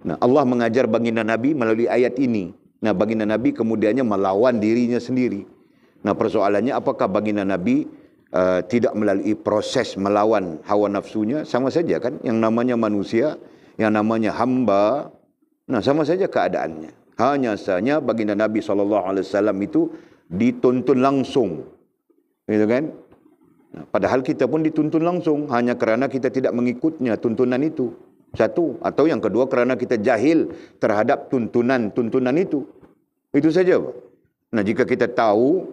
Nah, Allah mengajar baginda Nabi melalui ayat ini. Nah, baginda Nabi kemudiannya melawan dirinya sendiri. Nah, persoalannya apakah baginda Nabi uh, tidak melalui proses melawan hawa nafsunya sama saja kan yang namanya manusia, yang namanya hamba. Nah, sama saja keadaannya. Hanya saja baginda Nabi saw itu dituntun langsung. Gitu kan? Padahal kita pun dituntun langsung hanya kerana kita tidak mengikutnya tuntunan itu. Satu atau yang kedua kerana kita jahil terhadap tuntunan-tuntunan itu. Itu saja. Nah, jika kita tahu,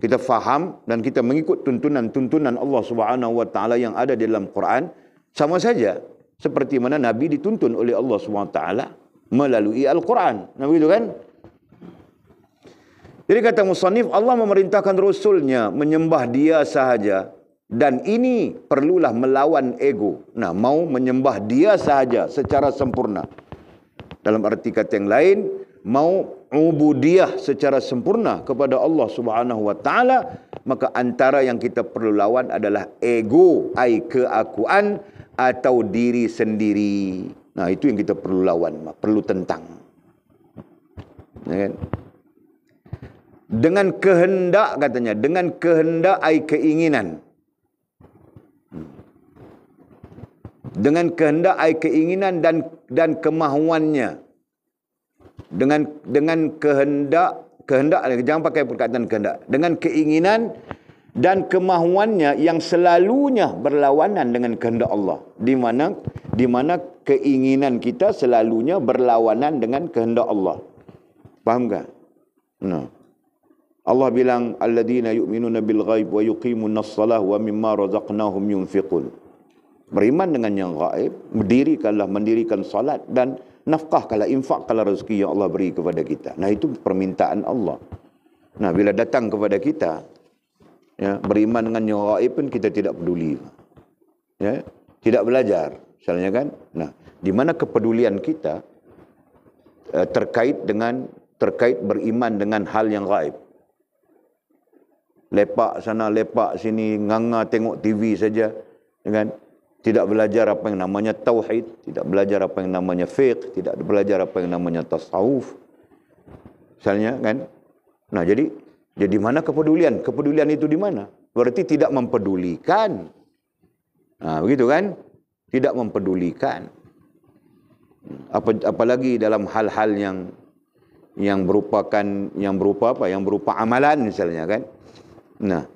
kita faham dan kita mengikut tuntunan-tuntunan Allah Subhanahu yang ada dalam Quran, sama saja seperti mana Nabi dituntun oleh Allah Subhanahu melalui Al-Quran. Nah, begitu kan? Jadi kata Musanif Allah memerintahkan rasulnya menyembah dia sahaja dan ini perlulah melawan ego nah mau menyembah dia sahaja secara sempurna dalam arti kata yang lain mau ubudiah secara sempurna kepada Allah Subhanahu wa taala maka antara yang kita perlu lawan adalah ego ai keakuan atau diri sendiri nah itu yang kita perlu lawan perlu tentang ya kan dengan kehendak katanya dengan kehendak ai keinginan dengan kehendak ai keinginan dan dan kemahuannya dengan dengan kehendak kehendak jangan pakai perkataan kehendak dengan keinginan dan kemahuannya yang selalunya berlawanan dengan kehendak Allah di mana di mana keinginan kita selalunya berlawanan dengan kehendak Allah faham tak no Allah bilang alladziina yu'minuuna bil ghaib wa yuqiimuunas salaah wa mimma razaqnaahum yunfiqun beriman dengan yang gaib, mendirikanlah mendirikan solat dan nafkah infak infakkanlah rezeki yang Allah beri kepada kita. Nah itu permintaan Allah. Nah bila datang kepada kita ya beriman dengan yang gaib pun kita tidak peduli. Ya, tidak belajar misalnya kan. Nah, di mana kepedulian kita eh, terkait dengan terkait beriman dengan hal yang gaib. Lepak sana, lepak sini, nganga tengok TV saja. Ya kan? tidak belajar apa yang namanya tauhid, tidak belajar apa yang namanya fiqh, tidak belajar apa yang namanya tasawuf. Misalnya kan? Nah, jadi jadi mana kepedulian? Kepedulian itu di mana? Berarti tidak mempedulikan. Nah, begitu kan? Tidak mempedulikan. Apa, apalagi dalam hal-hal yang yang merupakan yang berupa apa? Yang berupa amalan misalnya kan? Nah,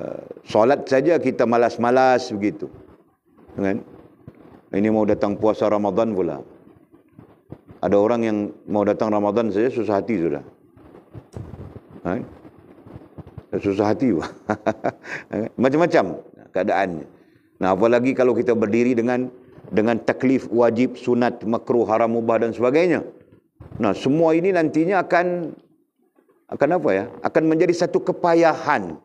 eh, solat saja kita malas-malas begitu. -malas, kan? Ini mau datang puasa Ramadan pula. Ada orang yang mau datang Ramadan saja susah hati sudah. Kan? Susah hati. [laughs] Kan? Macam-macam keadaannya. Nah, apalagi kalau kita berdiri dengan dengan taklif wajib sunat makruh haram mubah dan sebagainya. Nah, semua ini nantinya akan akan apa ya? Akan menjadi satu kepayahan.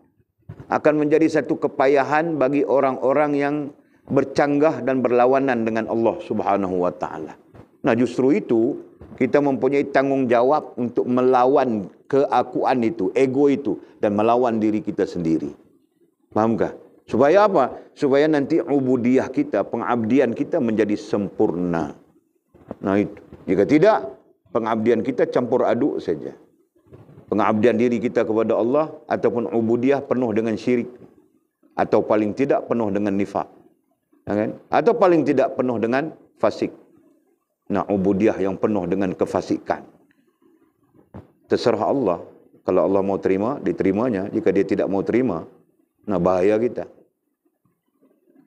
Akan menjadi satu kepayahan bagi orang-orang yang bercanggah dan berlawanan dengan Allah Subhanahu wa taala. Nah, justru itu kita mempunyai tanggungjawab untuk melawan keakuan itu, ego itu dan melawan diri kita sendiri. Pahamkah? Supaya apa? Supaya nanti ubudiyah kita, pengabdian kita menjadi sempurna. Nah itu. Jika tidak, pengabdian kita campur aduk saja. Pengabdian diri kita kepada Allah ataupun ubudiyah penuh dengan syirik. Atau paling tidak penuh dengan nifak. Ya kan? Atau paling tidak penuh dengan fasik. Na'ubudiyah yang penuh dengan kefasikan. Terserah Allah. Kalau Allah mau terima, diterimanya. Jika dia tidak mau terima, nah bahaya kita.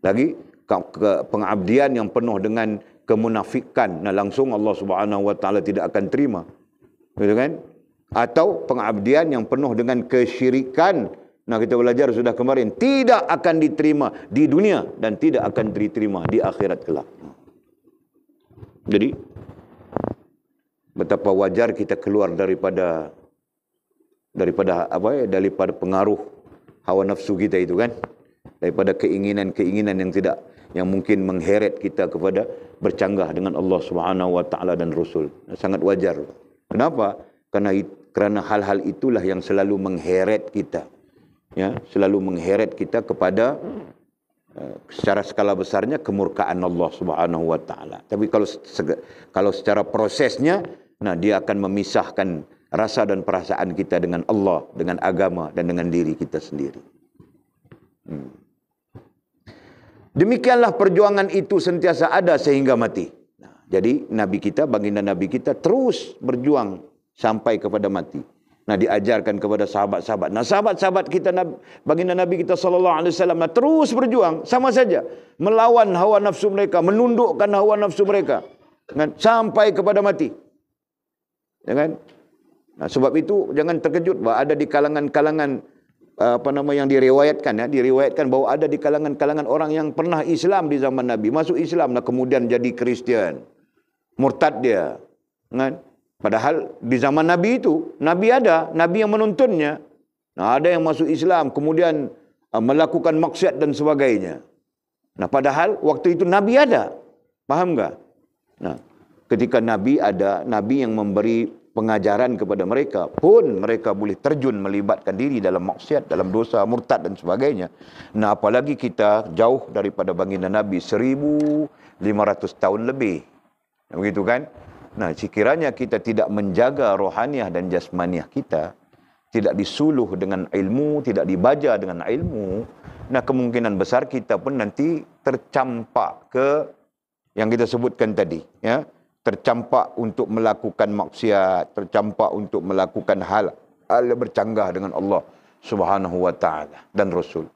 Lagi, ke, ke pengabdian yang penuh dengan kemunafikan. Nah langsung Allah subhanahu wa tidak akan terima. Betul kan? Atau pengabdian yang penuh dengan Kesyirikan. Nah kita belajar sudah kemarin tidak akan diterima di dunia dan tidak akan diterima di akhirat kelak. Jadi betapa wajar kita keluar daripada daripada apa ya daripada pengaruh hawa nafsu kita itu kan daripada keinginan-keinginan yang tidak yang mungkin mengheret kita kepada bercanggah dengan Allah Subhanahu wa taala dan rasul. Sangat wajar. Kenapa? Karena kerana hal-hal itulah yang selalu mengheret kita ya selalu mengheret kita kepada uh, secara skala besarnya kemurkaan Allah Subhanahu wa taala tapi kalau kalau secara prosesnya nah dia akan memisahkan rasa dan perasaan kita dengan Allah dengan agama dan dengan diri kita sendiri hmm. demikianlah perjuangan itu sentiasa ada sehingga mati jadi nabi kita baginda nabi kita terus berjuang sampai kepada mati Nah diajarkan kepada sahabat-sahabat. Nah sahabat-sahabat kita baginda Nabi kita sallallahu alaihi wasallam terus berjuang sama saja melawan hawa nafsu mereka, menundukkan hawa nafsu mereka dengan sampai kepada mati. Ya kan? Nah sebab itu jangan terkejut bahawa ada di kalangan-kalangan eh, apa nama yang diriwayatkan ya diriwayatkan bahawa ada di kalangan-kalangan orang yang pernah Islam di zaman Nabi masuk Islam lah kemudian jadi Kristian murtad dia kan nah, Padahal di zaman Nabi itu, Nabi ada, Nabi yang menuntunnya. Nah, ada yang masuk Islam, kemudian uh, melakukan maksiat dan sebagainya. Nah, padahal waktu itu Nabi ada. Paham tak? Nah, ketika Nabi ada, Nabi yang memberi pengajaran kepada mereka pun mereka boleh terjun melibatkan diri dalam maksiat, dalam dosa, murtad dan sebagainya. Nah, apalagi kita jauh daripada baginda Nabi 1500 tahun lebih. begitu kan? Nah, sekiranya kita tidak menjaga rohaniah dan jasmaniah kita, tidak disuluh dengan ilmu, tidak dibaca dengan ilmu, nah kemungkinan besar kita pun nanti tercampak ke yang kita sebutkan tadi, ya. Tercampak untuk melakukan maksiat, tercampak untuk melakukan hal hal bercanggah dengan Allah Subhanahu wa taala dan Rasul.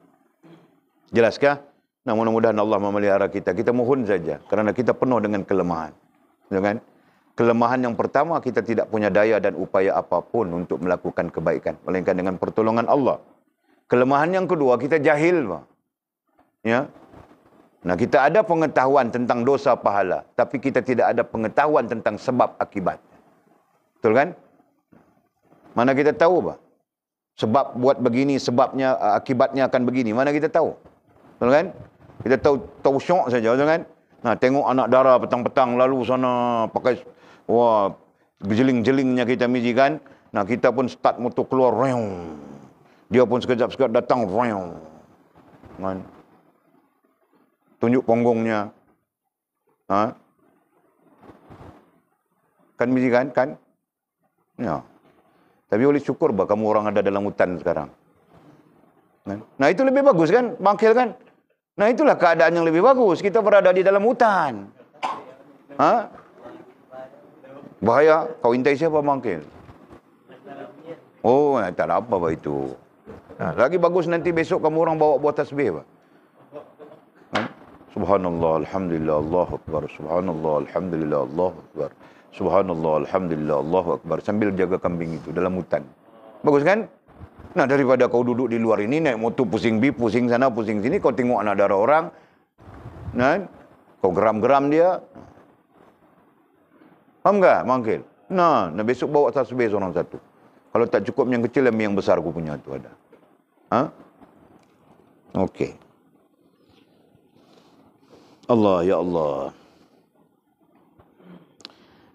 Jelaskah? Nah, mudah-mudahan Allah memelihara kita. Kita mohon saja kerana kita penuh dengan kelemahan. Ya kan? kelemahan yang pertama kita tidak punya daya dan upaya apapun untuk melakukan kebaikan melainkan dengan pertolongan Allah. Kelemahan yang kedua kita jahil. Ya. Nah, kita ada pengetahuan tentang dosa pahala, tapi kita tidak ada pengetahuan tentang sebab akibat. Betul kan? Mana kita tahu, Pak? Sebab buat begini, sebabnya akibatnya akan begini. Mana kita tahu? Betul kan? Kita tahu tahu syok saja, betul kan? Nah, tengok anak dara petang-petang lalu sana pakai Wah, jeling-jelingnya kita miji kan. Nah, kita pun start motor keluar. Reum. Dia pun sekejap-sekejap datang. Kan? Tunjuk punggungnya. Ha? Kan miji kan? kan? Ya. Tapi oleh syukur bah, kamu orang ada dalam hutan sekarang. Kan? Nah, itu lebih bagus kan? Bangkil kan? Nah, itulah keadaan yang lebih bagus. Kita berada di dalam hutan. Ha? Bahaya kau intai siapa mangkil? Oh, tak ada apa bah itu. Ha, lagi bagus nanti besok kamu orang bawa buat tasbih bah. Ha? Subhanallah, alhamdulillah, Allahu akbar. Subhanallah, alhamdulillah, Allahu akbar. Subhanallah, alhamdulillah, Allahu akbar. Sambil jaga kambing itu dalam hutan. Bagus kan? Nah, daripada kau duduk di luar ini naik motor pusing bi, pusing sana, pusing sini, kau tengok anak darah orang. Nah, kau geram-geram dia, Faham tak? Manggil. Nah, nah besok bawa tasbih seorang satu. Kalau tak cukup yang kecil, yang besar aku punya tu ada. Ha? Okey. Allah, ya Allah.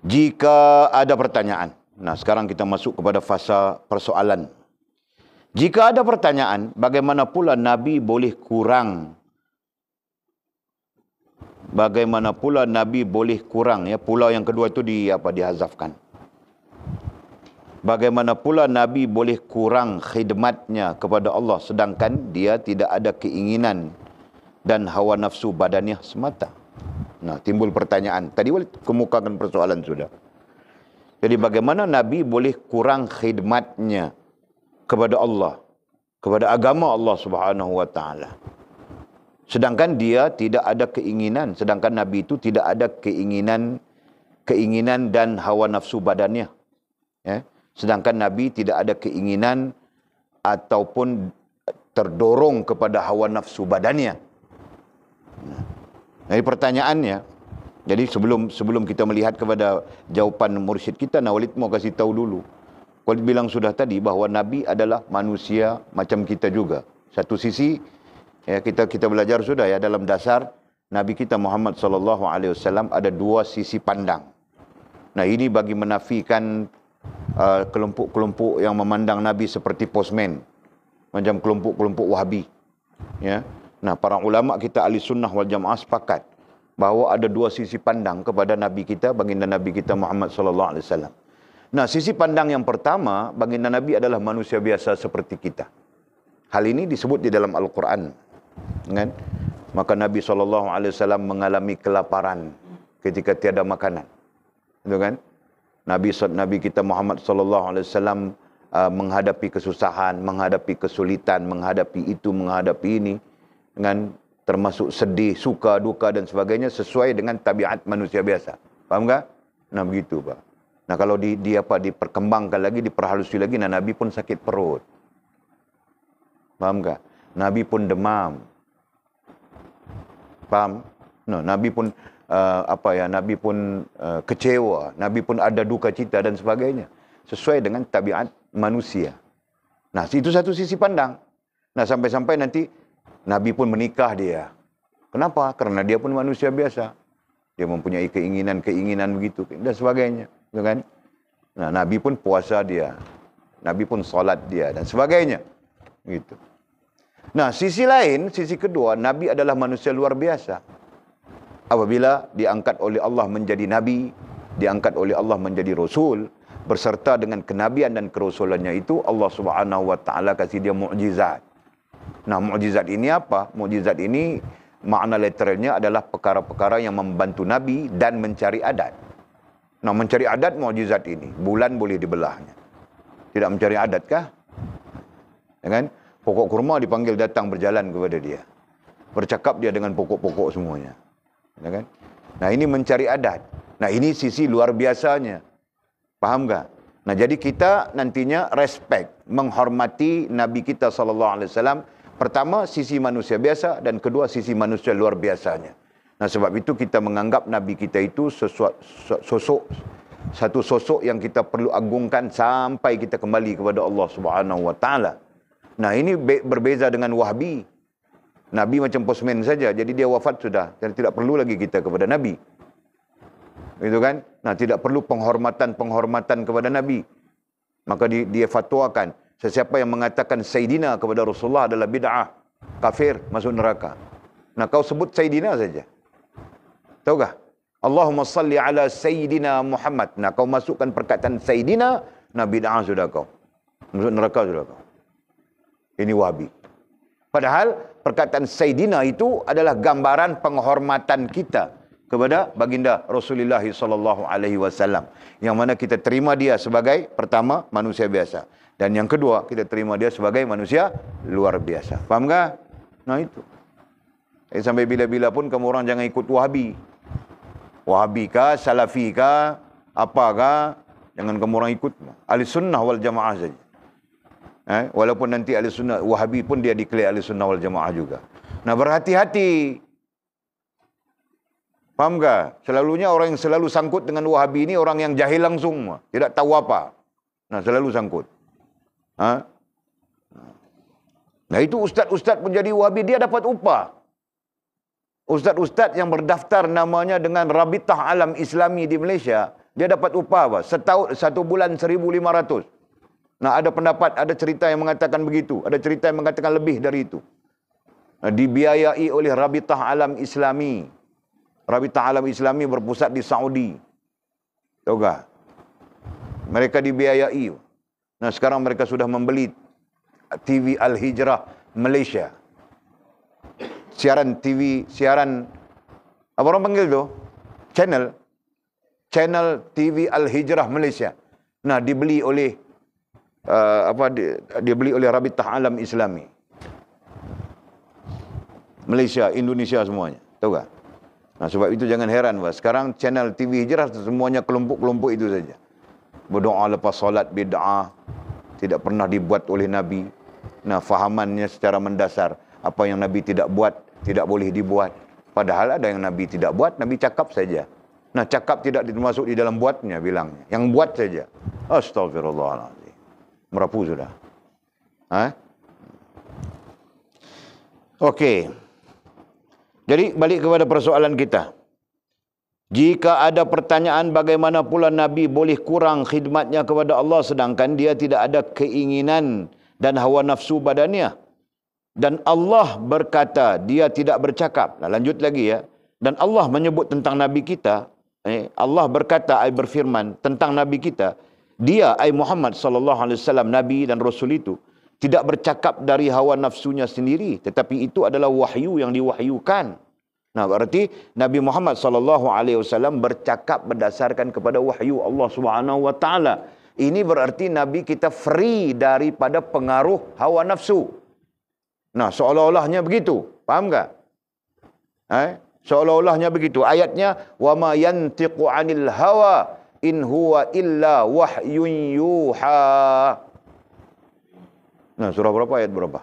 Jika ada pertanyaan. Nah, sekarang kita masuk kepada fasa persoalan. Jika ada pertanyaan, bagaimana pula Nabi boleh kurang bagaimana pula nabi boleh kurang ya pulau yang kedua itu di apa dihazafkan bagaimana pula nabi boleh kurang khidmatnya kepada Allah sedangkan dia tidak ada keinginan dan hawa nafsu badannya semata nah timbul pertanyaan tadi boleh kemukakan persoalan sudah jadi bagaimana nabi boleh kurang khidmatnya kepada Allah kepada agama Allah Subhanahu wa taala sedangkan dia tidak ada keinginan sedangkan nabi itu tidak ada keinginan keinginan dan hawa nafsu badannya ya sedangkan nabi tidak ada keinginan ataupun terdorong kepada hawa nafsu badannya jadi pertanyaannya jadi sebelum sebelum kita melihat kepada jawapan mursyid kita Nawalid mau kasih tahu dulu Khalid bilang sudah tadi bahawa Nabi adalah manusia macam kita juga. Satu sisi Ya, kita kita belajar sudah ya dalam dasar Nabi kita Muhammad sallallahu alaihi wasallam ada dua sisi pandang. Nah, ini bagi menafikan uh, kelompok-kelompok uh, yang memandang Nabi seperti posmen, Macam kelompok-kelompok Wahabi. Ya. Nah, para ulama kita ahli sunnah wal jamaah sepakat bahawa ada dua sisi pandang kepada Nabi kita, baginda Nabi kita Muhammad sallallahu alaihi wasallam. Nah, sisi pandang yang pertama, baginda Nabi adalah manusia biasa seperti kita. Hal ini disebut di dalam Al-Quran kan maka nabi saw mengalami kelaparan ketika tiada makanan itu kan nabi nabi kita Muhammad saw alaihi uh, menghadapi kesusahan menghadapi kesulitan menghadapi itu menghadapi ini dengan termasuk sedih suka duka dan sebagainya sesuai dengan tabiat manusia biasa faham enggak nah begitu pak nah kalau di, di apa diperkembangkan lagi diperhalusi lagi nah nabi pun sakit perut Paham enggak? Nabi pun demam. Faham? No, Nabi pun uh, apa ya? Nabi pun uh, kecewa, Nabi pun ada duka cita dan sebagainya. Sesuai dengan tabiat manusia. Nah, itu satu sisi pandang. Nah, sampai-sampai nanti Nabi pun menikah dia. Kenapa? Karena dia pun manusia biasa. Dia mempunyai keinginan-keinginan begitu dan sebagainya, ya kan? Nah, Nabi pun puasa dia. Nabi pun salat dia dan sebagainya. Gitu. Nah, sisi lain, sisi kedua, Nabi adalah manusia luar biasa. Apabila diangkat oleh Allah menjadi Nabi, diangkat oleh Allah menjadi Rasul, berserta dengan kenabian dan kerusulannya itu, Allah subhanahu wa ta'ala kasih dia mu'jizat. Nah, mu'jizat ini apa? Mu'jizat ini, makna literalnya adalah perkara-perkara yang membantu Nabi dan mencari adat. Nah, mencari adat mu'jizat ini. Bulan boleh dibelahnya. Tidak mencari adat kah? Ya kan? Pokok kurma dipanggil datang berjalan kepada dia. Bercakap dia dengan pokok-pokok semuanya. Ya kan? Nah ini mencari adat. Nah ini sisi luar biasanya. Faham tak? Nah jadi kita nantinya respect, menghormati Nabi kita SAW. Pertama sisi manusia biasa dan kedua sisi manusia luar biasanya. Nah sebab itu kita menganggap Nabi kita itu sesuat, sosok satu sosok yang kita perlu agungkan sampai kita kembali kepada Allah Subhanahu wa Nah ini berbeza dengan Wahabi. Nabi macam posmen saja. Jadi dia wafat sudah. Jadi tidak perlu lagi kita kepada Nabi. Itu kan? Nah tidak perlu penghormatan-penghormatan kepada Nabi. Maka di, dia fatwakan. Sesiapa yang mengatakan Sayyidina kepada Rasulullah adalah bid'ah. Kafir masuk neraka. Nah kau sebut Sayyidina saja. Tahukah? Allahumma salli ala Sayyidina Muhammad. Nah kau masukkan perkataan Sayyidina. Nah bid'ah sudah kau. Masuk neraka sudah kau. Ini wahabi. Padahal perkataan Sayyidina itu adalah gambaran penghormatan kita kepada baginda Rasulullah sallallahu alaihi wasallam yang mana kita terima dia sebagai pertama manusia biasa dan yang kedua kita terima dia sebagai manusia luar biasa. Faham ke? Nah itu. Eh, sampai bila-bila pun kamu orang jangan ikut Wahabi. Wahabi ke, Salafi ke, apakah jangan kamu orang ikut. Ahli sunnah wal jamaah saja. Eh? Walaupun nanti ahli sunnah wahabi pun dia declare ahli sunnah wal jamaah juga. Nah berhati-hati. Faham ke? Selalunya orang yang selalu sangkut dengan wahabi ini orang yang jahil langsung. Tidak tahu apa. Nah selalu sangkut. Ha? Nah itu ustaz-ustaz pun jadi wahabi dia dapat upah. Ustaz-ustaz yang berdaftar namanya dengan Rabitah Alam Islami di Malaysia, dia dapat upah apa? Setahun, satu bulan seribu lima ratus. Nah, ada pendapat, ada cerita yang mengatakan begitu. Ada cerita yang mengatakan lebih dari itu. Nah, dibiayai oleh Rabitah Alam Islami. Rabitah Alam Islami berpusat di Saudi. Tahu tak? Mereka dibiayai. Nah, sekarang mereka sudah membeli TV Al-Hijrah Malaysia. Siaran TV, siaran... Apa orang panggil tu? Channel. Channel TV Al-Hijrah Malaysia. Nah, dibeli oleh uh, apa dia, dia beli oleh Rabi Ta'alam Islami. Malaysia, Indonesia semuanya. Tahu tak? Nah, sebab itu jangan heran. Bah. Sekarang channel TV Hijrah semuanya kelompok-kelompok itu saja. Berdoa lepas solat, bid'ah. Tidak pernah dibuat oleh Nabi. Nah, fahamannya secara mendasar. Apa yang Nabi tidak buat, tidak boleh dibuat. Padahal ada yang Nabi tidak buat, Nabi cakap saja. Nah, cakap tidak termasuk di dalam buatnya, bilangnya. Yang buat saja. Astagfirullahaladzim merapu sudah. Ha? Okey. Jadi balik kepada persoalan kita. Jika ada pertanyaan bagaimana pula Nabi boleh kurang khidmatnya kepada Allah sedangkan dia tidak ada keinginan dan hawa nafsu badannya. Dan Allah berkata dia tidak bercakap. Nah, lanjut lagi ya. Dan Allah menyebut tentang Nabi kita. Eh, Allah berkata, ayat berfirman tentang Nabi kita dia ai Muhammad sallallahu alaihi wasallam nabi dan rasul itu tidak bercakap dari hawa nafsunya sendiri tetapi itu adalah wahyu yang diwahyukan nah berarti nabi Muhammad sallallahu alaihi wasallam bercakap berdasarkan kepada wahyu Allah Subhanahu wa taala ini berarti nabi kita free daripada pengaruh hawa nafsu nah seolah-olahnya begitu faham tak? eh seolah-olahnya begitu ayatnya wa ma yantiqu 'anil hawa in huwa illa wahyun yuha. Nah, surah berapa ayat berapa?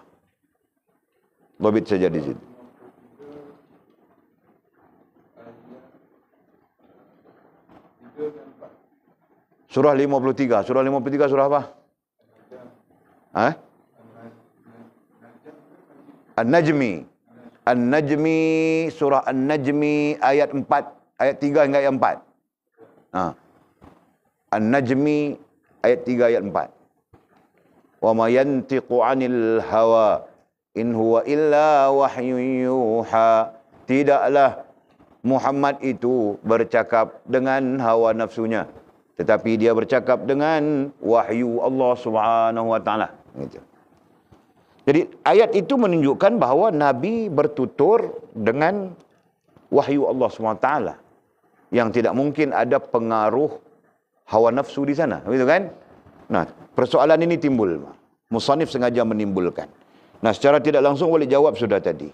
Dobit saja di sini. Surah 53. Surah 53 surah apa? Hah? An-Najmi. An-Najmi surah An-Najmi ayat 4, ayat 3 hingga ayat 4. Nah. Ha. An-Najmi ayat 3 ayat 4. Wa ma yantiqu 'anil hawa in huwa illa wahyun yuha. Tidaklah Muhammad itu bercakap dengan hawa nafsunya tetapi dia bercakap dengan wahyu Allah Subhanahu wa taala. Jadi ayat itu menunjukkan bahawa nabi bertutur dengan wahyu Allah SWT yang tidak mungkin ada pengaruh hawa nafsu di sana. Begitu kan? Nah, persoalan ini timbul. Musanif sengaja menimbulkan. Nah, secara tidak langsung boleh jawab sudah tadi.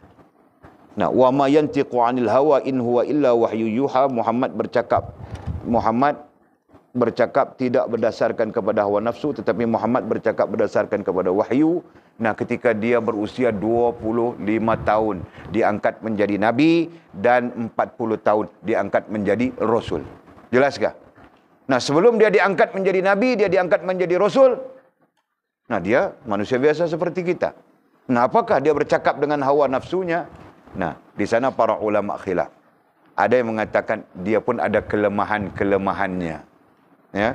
Nah, wa ma yantiqu 'anil hawa in huwa illa wahyu yuha Muhammad bercakap. Muhammad bercakap tidak berdasarkan kepada hawa nafsu tetapi Muhammad bercakap berdasarkan kepada wahyu. Nah, ketika dia berusia 25 tahun diangkat menjadi nabi dan 40 tahun diangkat menjadi rasul. Jelaskah? Nah, sebelum dia diangkat menjadi nabi, dia diangkat menjadi rasul. Nah, dia manusia biasa seperti kita. Nah, apakah dia bercakap dengan hawa nafsunya? Nah, di sana para ulama khilaf. Ada yang mengatakan dia pun ada kelemahan-kelemahannya. Ya.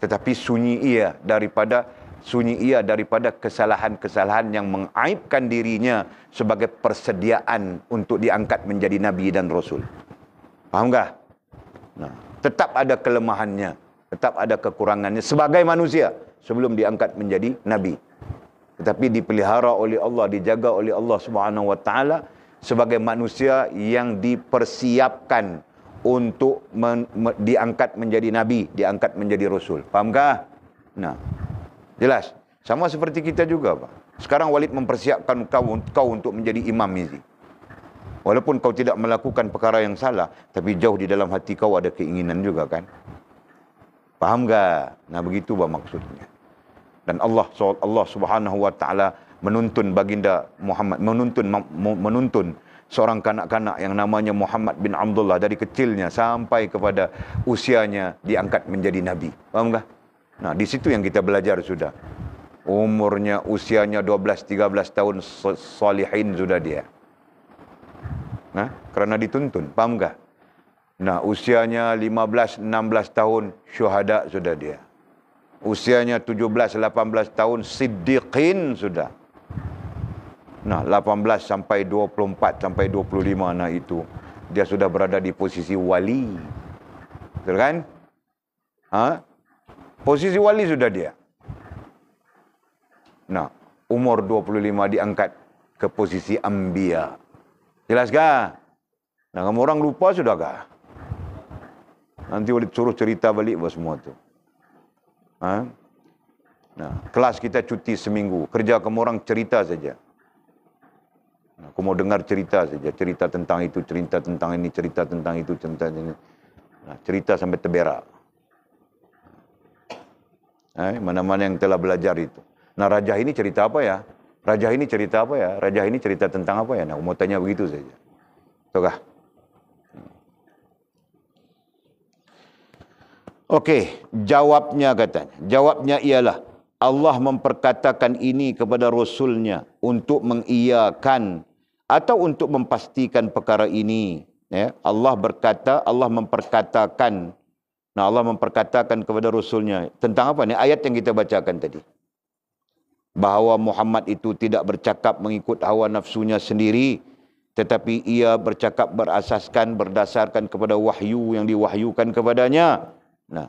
Tetapi sunyi ia daripada sunyi ia daripada kesalahan-kesalahan yang mengaibkan dirinya sebagai persediaan untuk diangkat menjadi nabi dan rasul. Faham enggak? Nah, tetap ada kelemahannya, tetap ada kekurangannya sebagai manusia sebelum diangkat menjadi nabi. Tetapi dipelihara oleh Allah, dijaga oleh Allah Subhanahu wa taala sebagai manusia yang dipersiapkan untuk men, me, diangkat menjadi nabi, diangkat menjadi rasul. Fahamkah? Nah. Jelas. Sama seperti kita juga, Pak. Sekarang Walid mempersiapkan kau, kau untuk menjadi imam ini. Walaupun kau tidak melakukan perkara yang salah, tapi jauh di dalam hati kau ada keinginan juga kan? Faham ga? Nah begitu bah maksudnya. Dan Allah Allah Subhanahu wa taala menuntun baginda Muhammad menuntun menuntun seorang kanak-kanak yang namanya Muhammad bin Abdullah dari kecilnya sampai kepada usianya diangkat menjadi nabi. Faham ga? Nah, di situ yang kita belajar sudah. Umurnya usianya 12 13 tahun salihin sudah dia ha? kerana dituntun. Faham ke? Nah, usianya 15, 16 tahun, syuhada sudah dia. Usianya 17, 18 tahun, siddiqin sudah. Nah, 18 sampai 24, sampai 25, nah itu. Dia sudah berada di posisi wali. Betul kan? Ha? Posisi wali sudah dia. Nah, umur 25 diangkat ke posisi ambiyah. Jelas ga? Nah, kamu orang lupa sudah ga? Nanti boleh suruh cerita balik buat semua tu. Ha? Nah, kelas kita cuti seminggu. Kerja kamu orang cerita saja. Aku mau dengar cerita saja. Cerita tentang itu, cerita tentang ini, cerita tentang itu, cerita ini. Nah, cerita sampai terberak. Eh, mana-mana yang telah belajar itu. Nah, raja ini cerita apa ya? Raja ini cerita apa ya? Raja ini cerita tentang apa ya? Nah, mau tanya begitu saja. Tokah? Okey, jawabnya katanya. Jawabnya ialah Allah memperkatakan ini kepada Rasulnya untuk mengiyakan atau untuk memastikan perkara ini. Ya, Allah berkata, Allah memperkatakan. Nah, Allah memperkatakan kepada Rasulnya tentang apa ni? Ayat yang kita bacakan tadi bahawa Muhammad itu tidak bercakap mengikut hawa nafsunya sendiri tetapi ia bercakap berasaskan berdasarkan kepada wahyu yang diwahyukan kepadanya nah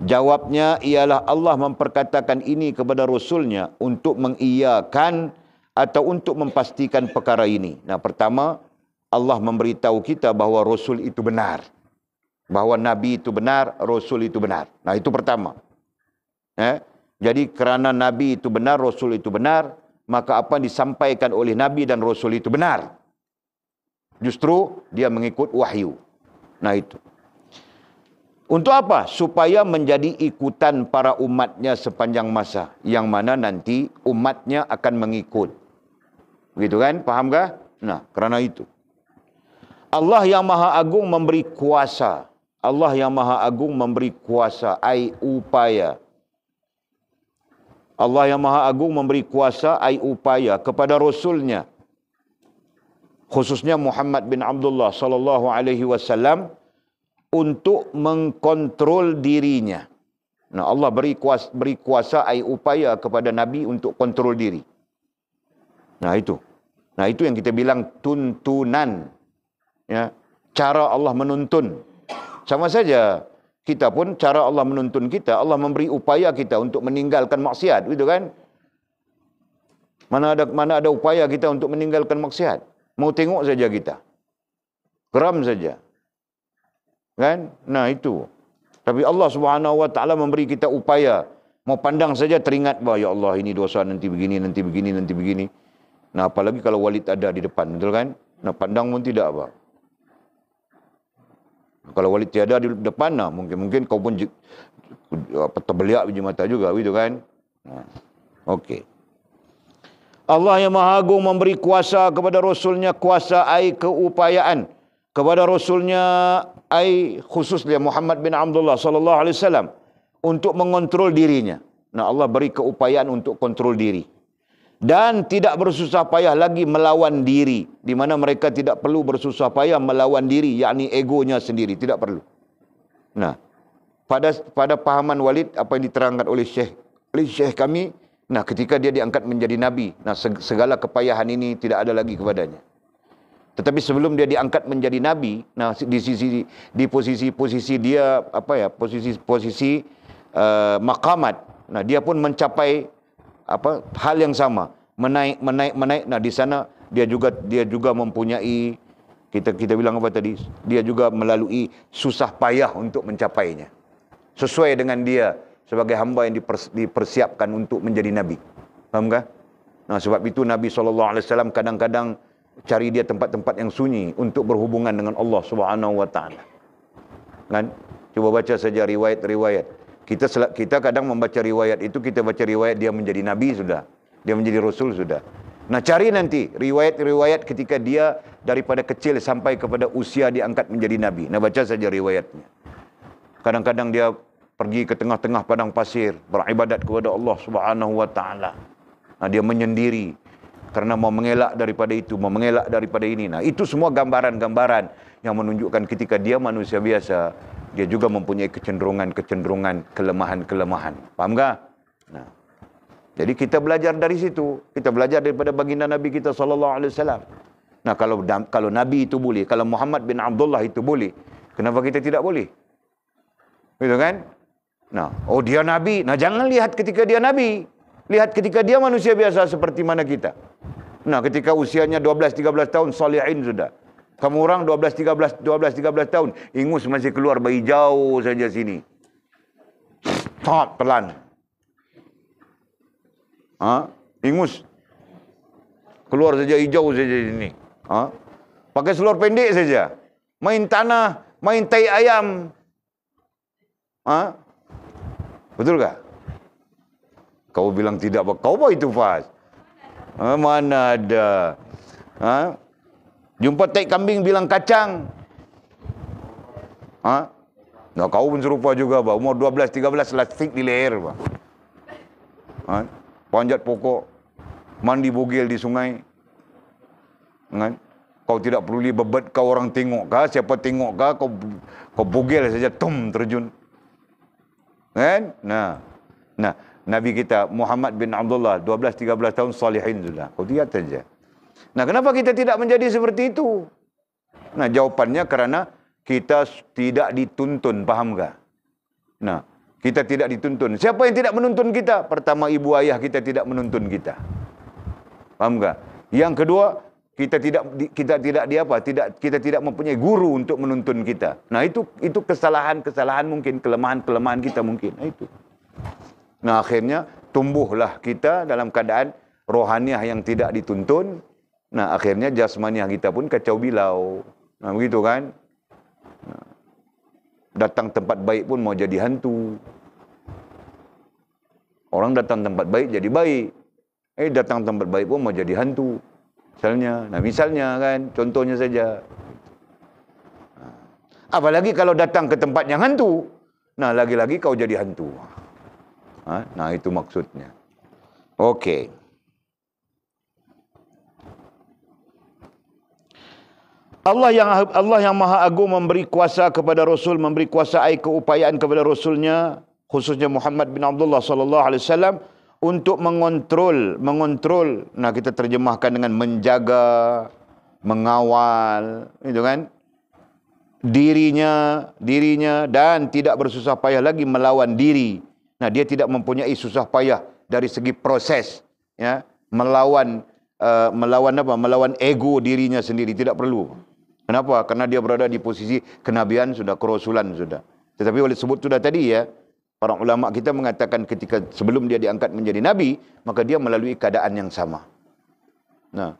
jawabnya ialah Allah memperkatakan ini kepada rasulnya untuk mengiyakan atau untuk memastikan perkara ini nah pertama Allah memberitahu kita bahawa rasul itu benar bahawa nabi itu benar rasul itu benar nah itu pertama eh jadi kerana Nabi itu benar, Rasul itu benar, maka apa yang disampaikan oleh Nabi dan Rasul itu benar. Justru dia mengikut wahyu. Nah itu. Untuk apa? Supaya menjadi ikutan para umatnya sepanjang masa. Yang mana nanti umatnya akan mengikut. Begitu kan? Fahamkah? Nah, kerana itu. Allah yang maha agung memberi kuasa. Allah yang maha agung memberi kuasa. Ai upaya. Allah yang Maha Agung memberi kuasa ai upaya kepada rasulnya khususnya Muhammad bin Abdullah sallallahu alaihi wasallam untuk mengkontrol dirinya. Nah Allah beri kuasa beri kuasa ai upaya kepada nabi untuk kontrol diri. Nah itu. Nah itu yang kita bilang tuntunan. Ya, cara Allah menuntun. Sama saja kita pun cara Allah menuntun kita, Allah memberi upaya kita untuk meninggalkan maksiat, gitu kan? Mana ada mana ada upaya kita untuk meninggalkan maksiat? Mau tengok saja kita. Geram saja. Kan? Nah, itu. Tapi Allah Subhanahu wa taala memberi kita upaya. Mau pandang saja teringat bahawa ya Allah ini dosa nanti begini nanti begini nanti begini. Nah, apalagi kalau walid ada di depan, betul kan? Nah, pandang pun tidak apa. Kalau wali tiada di depan lah. Mungkin, mungkin kau pun terbeliak biji mata juga. Begitu kan? Okey. Allah yang maha agung memberi kuasa kepada Rasulnya kuasa ai keupayaan kepada Rasulnya ai khusus dia Muhammad bin Abdullah sallallahu alaihi wasallam untuk mengontrol dirinya. Nah Allah beri keupayaan untuk kontrol diri dan tidak bersusah payah lagi melawan diri di mana mereka tidak perlu bersusah payah melawan diri yakni egonya sendiri tidak perlu nah pada pada pahaman Walid apa yang diterangkan oleh Syekh oleh Syekh kami nah ketika dia diangkat menjadi nabi nah segala kepayahan ini tidak ada lagi kepadanya tetapi sebelum dia diangkat menjadi nabi nah di sisi di posisi-posisi dia apa ya posisi-posisi uh, eh, makamat nah dia pun mencapai apa hal yang sama menaik menaik menaik nah di sana dia juga dia juga mempunyai kita kita bilang apa tadi dia juga melalui susah payah untuk mencapainya sesuai dengan dia sebagai hamba yang dipersiapkan untuk menjadi nabi faham kah nah sebab itu nabi sallallahu alaihi wasallam kadang-kadang cari dia tempat-tempat yang sunyi untuk berhubungan dengan Allah Subhanahu wa taala kan cuba baca saja riwayat-riwayat kita kita kadang membaca riwayat itu kita baca riwayat dia menjadi nabi sudah dia menjadi rasul sudah nah cari nanti riwayat-riwayat ketika dia daripada kecil sampai kepada usia diangkat menjadi nabi nah baca saja riwayatnya kadang-kadang dia pergi ke tengah-tengah padang pasir beribadat kepada Allah Subhanahu wa taala nah dia menyendiri kerana mau mengelak daripada itu, mau mengelak daripada ini. Nah, itu semua gambaran-gambaran yang menunjukkan ketika dia manusia biasa, dia juga mempunyai kecenderungan-kecenderungan kelemahan-kelemahan. Faham tak? Nah. Jadi kita belajar dari situ. Kita belajar daripada baginda Nabi kita sallallahu alaihi wasallam. Nah, kalau kalau Nabi itu boleh, kalau Muhammad bin Abdullah itu boleh, kenapa kita tidak boleh? Betul kan? Nah, oh dia Nabi. Nah, jangan lihat ketika dia Nabi. Lihat ketika dia manusia biasa seperti mana kita. Nah, ketika usianya 12, 13 tahun, salihin sudah. Kamu orang 12, 13, 12, 13 tahun. Ingus masih keluar bayi jauh saja sini. Tak, pelan. Ha? Ingus. Keluar saja hijau saja sini. Ha? Pakai seluar pendek saja. Main tanah, main tai ayam. Ha? Betul tak? Kau bilang tidak, kau apa itu Fas? Ha, mana ada? Ha? Jumpa tai kambing bilang kacang. Ha? Nah, kau pun serupa juga, Pak. Umur 12, 13, lastik di leher, Pak. Ha? Panjat pokok. Mandi bugil di sungai. Ha? Kau tidak perlu bebet kau orang tengok kah? Siapa tengok kah? Kau, kau bugil saja, tum, terjun. Kan? Nah. Nah. Nabi kita Muhammad bin Abdullah 12 13 tahun salihin sudah. Kau lihat saja. Nah, kenapa kita tidak menjadi seperti itu? Nah, jawapannya kerana kita tidak dituntun, paham fahamkah? Nah, kita tidak dituntun. Siapa yang tidak menuntun kita? Pertama, ibu ayah kita tidak menuntun kita. paham Fahamkah? Yang kedua, kita tidak kita tidak di apa? Tidak kita tidak mempunyai guru untuk menuntun kita. Nah, itu itu kesalahan-kesalahan mungkin, kelemahan-kelemahan kita mungkin. Nah, itu. Nah, akhirnya tumbuhlah kita dalam keadaan rohaniah yang tidak dituntun, Nah, akhirnya jasmani kita pun kacau bilau. Nah, begitu kan? datang tempat baik pun mau jadi hantu. Orang datang tempat baik jadi baik. Eh, datang tempat baik pun mau jadi hantu. Misalnya, nah misalnya kan, contohnya saja. apalagi kalau datang ke tempat yang hantu. Nah, lagi-lagi kau jadi hantu. Ha? Nah, itu maksudnya. Oke. Okay. Allah yang ah- Allah yang Maha Agung memberi kuasa kepada Rasul, memberi kuasa air keupayaan kepada Rasulnya, khususnya Muhammad bin Abdullah sallallahu alaihi wasallam untuk mengontrol, mengontrol. Nah kita terjemahkan dengan menjaga, mengawal, itu kan? dirinya, dirinya dan tidak bersusah payah lagi melawan diri. Nah dia tidak mempunyai susah payah dari segi proses, ya melawan uh, melawan apa? Melawan ego dirinya sendiri tidak perlu. Kenapa? Karena dia berada di posisi kenabian sudah, kerasulan sudah. Tetapi oleh sebut sudah tadi ya, para ulama kita mengatakan ketika sebelum dia diangkat menjadi nabi, maka dia melalui keadaan yang sama. Nah,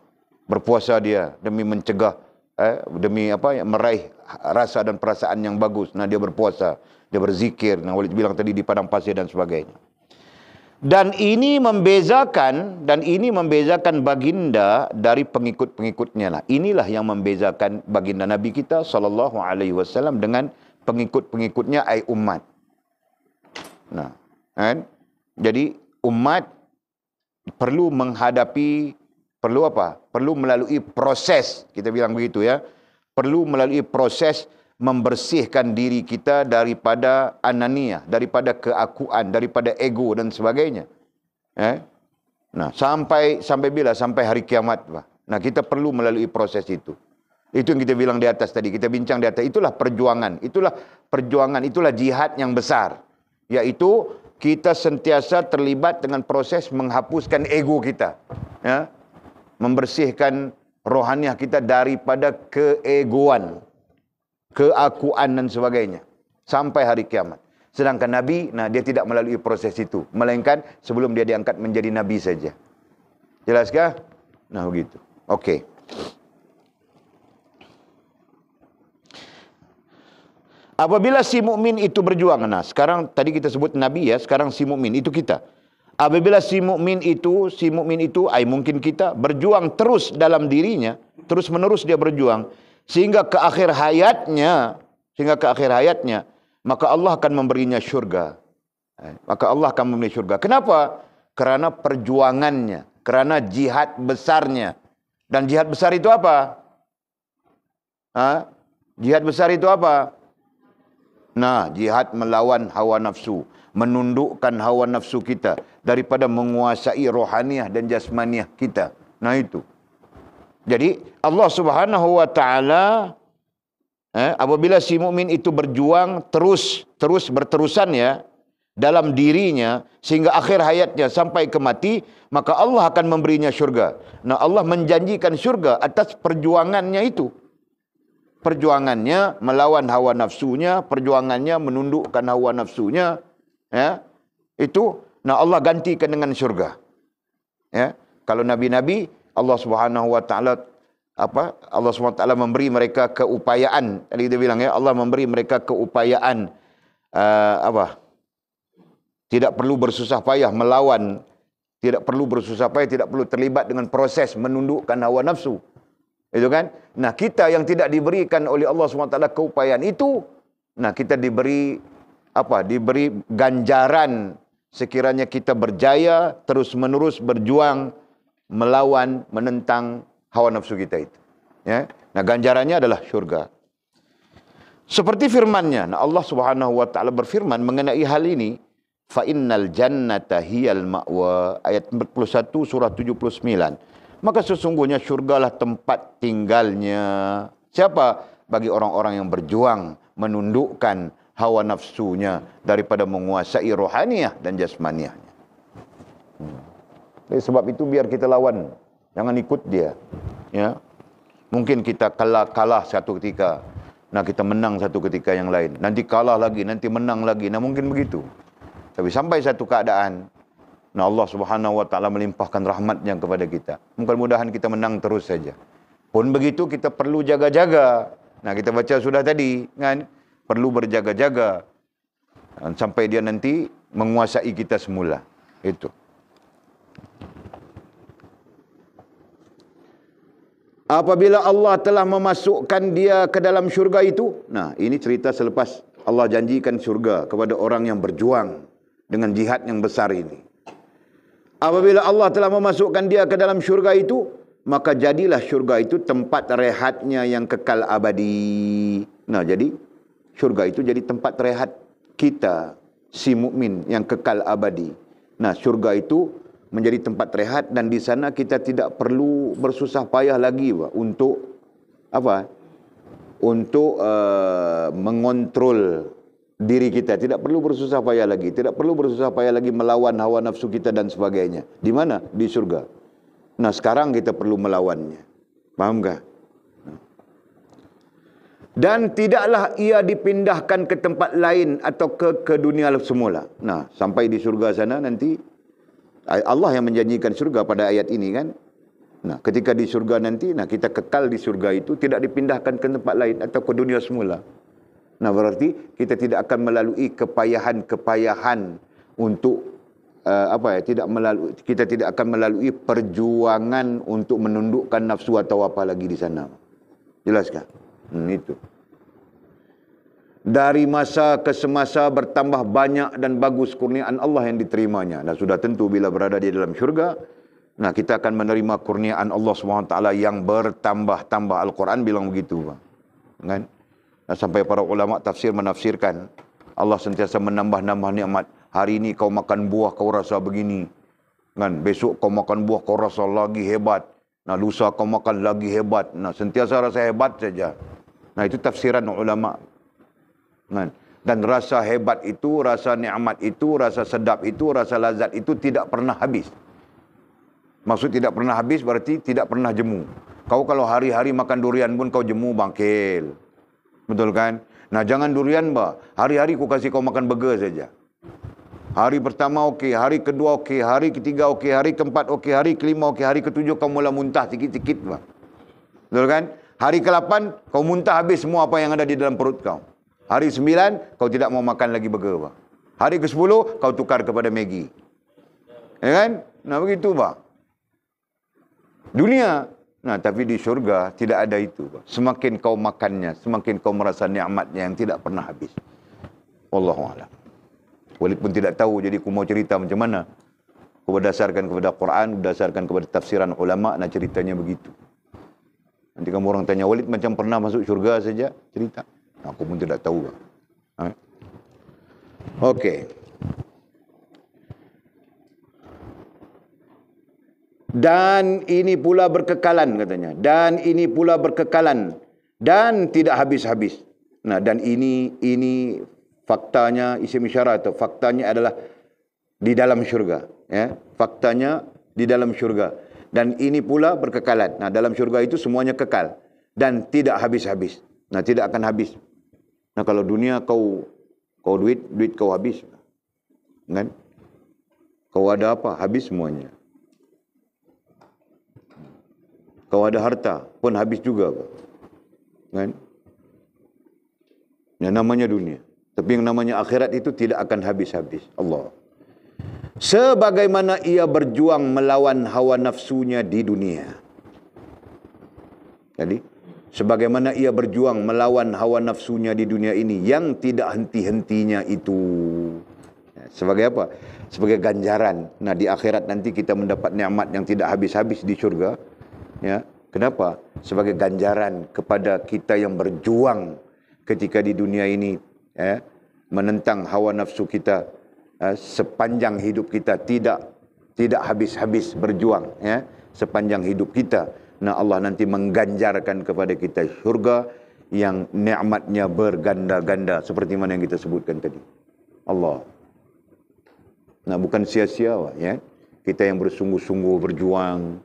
berpuasa dia demi mencegah eh, demi apa ya, meraih rasa dan perasaan yang bagus. Nah, dia berpuasa, dia berzikir. Nah, Walid bilang tadi di padang pasir dan sebagainya dan ini membezakan dan ini membezakan baginda dari pengikut-pengikutnya lah. Inilah yang membezakan baginda Nabi kita sallallahu alaihi wasallam dengan pengikut-pengikutnya ai umat. Nah, kan? Jadi umat perlu menghadapi perlu apa? Perlu melalui proses, kita bilang begitu ya. Perlu melalui proses membersihkan diri kita daripada anania, daripada keakuan, daripada ego dan sebagainya. Eh? Nah, sampai sampai bila? Sampai hari kiamat, Pak. Nah, kita perlu melalui proses itu. Itu yang kita bilang di atas tadi, kita bincang di atas, itulah perjuangan, itulah perjuangan, itulah jihad yang besar. Yaitu kita sentiasa terlibat dengan proses menghapuskan ego kita. Ya? Membersihkan rohaniah kita daripada keegoan keakuan dan sebagainya sampai hari kiamat. Sedangkan Nabi, nah dia tidak melalui proses itu. Melainkan sebelum dia diangkat menjadi Nabi saja. Jelaskah? Nah begitu. Okey. Apabila si mukmin itu berjuang, nah sekarang tadi kita sebut Nabi ya, sekarang si mukmin itu kita. Apabila si mukmin itu, si mukmin itu, ay mungkin kita berjuang terus dalam dirinya, terus menerus dia berjuang, sehingga ke akhir hayatnya sehingga ke akhir hayatnya maka Allah akan memberinya syurga eh, maka Allah akan memberi syurga kenapa kerana perjuangannya kerana jihad besarnya dan jihad besar itu apa ha? jihad besar itu apa nah jihad melawan hawa nafsu menundukkan hawa nafsu kita daripada menguasai rohaniah dan jasmaniah kita nah itu jadi Allah Subhanahu wa taala eh, apabila si mukmin itu berjuang terus terus berterusan ya dalam dirinya sehingga akhir hayatnya sampai ke mati maka Allah akan memberinya syurga. Nah Allah menjanjikan syurga atas perjuangannya itu. Perjuangannya melawan hawa nafsunya, perjuangannya menundukkan hawa nafsunya ya. Itu nah Allah gantikan dengan syurga. Ya, kalau nabi-nabi Allah Subhanahu wa taala apa Allah Subhanahu wa taala memberi mereka keupayaan tadi dia bilang ya Allah memberi mereka keupayaan uh, apa tidak perlu bersusah payah melawan tidak perlu bersusah payah tidak perlu terlibat dengan proses menundukkan hawa nafsu itu kan nah kita yang tidak diberikan oleh Allah Subhanahu wa taala keupayaan itu nah kita diberi apa diberi ganjaran sekiranya kita berjaya terus menerus berjuang melawan menentang hawa nafsu kita itu ya nah ganjarannya adalah syurga seperti firmannya. nya nah Allah Subhanahu wa taala berfirman mengenai hal ini fa innal jannata hiyal ma'wa ayat 41 surah 79 maka sesungguhnya syurgalah tempat tinggalnya siapa bagi orang-orang yang berjuang menundukkan hawa nafsunya daripada menguasai rohaniah dan jasmaniahnya hmm. Oleh sebab itu biar kita lawan. Jangan ikut dia. Ya. Mungkin kita kalah kalah satu ketika. Nah kita menang satu ketika yang lain. Nanti kalah lagi, nanti menang lagi. Nah mungkin begitu. Tapi sampai satu keadaan, nah Allah Subhanahu Wa Taala melimpahkan rahmatnya kepada kita. Mudah-mudahan kita menang terus saja. Pun begitu kita perlu jaga-jaga. Nah kita baca sudah tadi kan perlu berjaga-jaga sampai dia nanti menguasai kita semula. Itu. apabila Allah telah memasukkan dia ke dalam syurga itu nah ini cerita selepas Allah janjikan syurga kepada orang yang berjuang dengan jihad yang besar ini apabila Allah telah memasukkan dia ke dalam syurga itu maka jadilah syurga itu tempat rehatnya yang kekal abadi nah jadi syurga itu jadi tempat rehat kita si mukmin yang kekal abadi nah syurga itu menjadi tempat rehat dan di sana kita tidak perlu bersusah payah lagi Pak, untuk apa? Untuk uh, mengontrol diri kita, tidak perlu bersusah payah lagi, tidak perlu bersusah payah lagi melawan hawa nafsu kita dan sebagainya. Di mana? Di surga. Nah, sekarang kita perlu melawannya. Paham enggak? Dan tidaklah ia dipindahkan ke tempat lain atau ke ke dunia semula. Nah, sampai di surga sana nanti Allah yang menjanjikan surga pada ayat ini kan. Nah, ketika di surga nanti, nah kita kekal di surga itu tidak dipindahkan ke tempat lain atau ke dunia semula. Nah, berarti kita tidak akan melalui kepayahan-kepayahan untuk uh, apa ya? Tidak melalui kita tidak akan melalui perjuangan untuk menundukkan nafsu atau apa lagi di sana. Jelaskan. Hmm, itu dari masa ke semasa bertambah banyak dan bagus kurniaan Allah yang diterimanya dan sudah tentu bila berada di dalam syurga nah kita akan menerima kurniaan Allah SWT yang bertambah-tambah Al-Quran bilang begitu kan nah, sampai para ulama tafsir menafsirkan Allah sentiasa menambah-nambah nikmat hari ini kau makan buah kau rasa begini kan besok kau makan buah kau rasa lagi hebat nah lusa kau makan lagi hebat nah sentiasa rasa hebat saja nah itu tafsiran ulama Kan? Dan rasa hebat itu, rasa nikmat itu, rasa sedap itu, rasa lazat itu tidak pernah habis. Maksud tidak pernah habis berarti tidak pernah jemu. Kau kalau hari-hari makan durian pun kau jemu bangkil. Betul kan? Nah jangan durian ba. Hari-hari ku kasih kau makan burger saja. Hari pertama okey, hari kedua okey, hari ketiga okey, hari keempat okey, hari kelima okey, hari ketujuh kau mula muntah sikit-sikit ba. Betul kan? Hari ke-8 kau muntah habis semua apa yang ada di dalam perut kau. Hari sembilan, kau tidak mau makan lagi burger, bang. Hari ke sepuluh, kau tukar kepada Maggie, Ya kan? Nah, begitu, pak. Dunia. Nah, tapi di syurga tidak ada itu, bang. Semakin kau makannya, semakin kau merasa nikmatnya yang tidak pernah habis. Wallahualam. Walaupun tidak tahu, jadi aku mau cerita macam mana. Aku berdasarkan kepada Quran, berdasarkan kepada tafsiran ulama, nah ceritanya begitu. Nanti kamu orang tanya, Walid macam pernah masuk syurga saja, cerita. Aku pun tidak tahu. Lah. Ha? Okey. Dan ini pula berkekalan katanya. Dan ini pula berkekalan. Dan tidak habis-habis. Nah dan ini ini faktanya isi isyarat atau faktanya adalah di dalam syurga. Ya. Faktanya di dalam syurga. Dan ini pula berkekalan. Nah dalam syurga itu semuanya kekal. Dan tidak habis-habis. Nah tidak akan habis. Nah kalau dunia kau kau duit, duit kau habis. Kan? Kau ada apa? Habis semuanya. Kau ada harta pun habis juga. Kan? Yang namanya dunia. Tapi yang namanya akhirat itu tidak akan habis-habis. Allah. Sebagaimana ia berjuang melawan hawa nafsunya di dunia. Jadi, sebagaimana ia berjuang melawan hawa nafsunya di dunia ini yang tidak henti-hentinya itu ya, sebagai apa sebagai ganjaran nah di akhirat nanti kita mendapat nikmat yang tidak habis-habis di syurga ya kenapa sebagai ganjaran kepada kita yang berjuang ketika di dunia ini ya menentang hawa nafsu kita ya, sepanjang hidup kita tidak tidak habis-habis berjuang ya sepanjang hidup kita Nah Allah nanti mengganjarkan kepada kita syurga yang nikmatnya berganda-ganda seperti mana yang kita sebutkan tadi. Allah. Nah bukan sia-sia lah ya. Kita yang bersungguh-sungguh berjuang,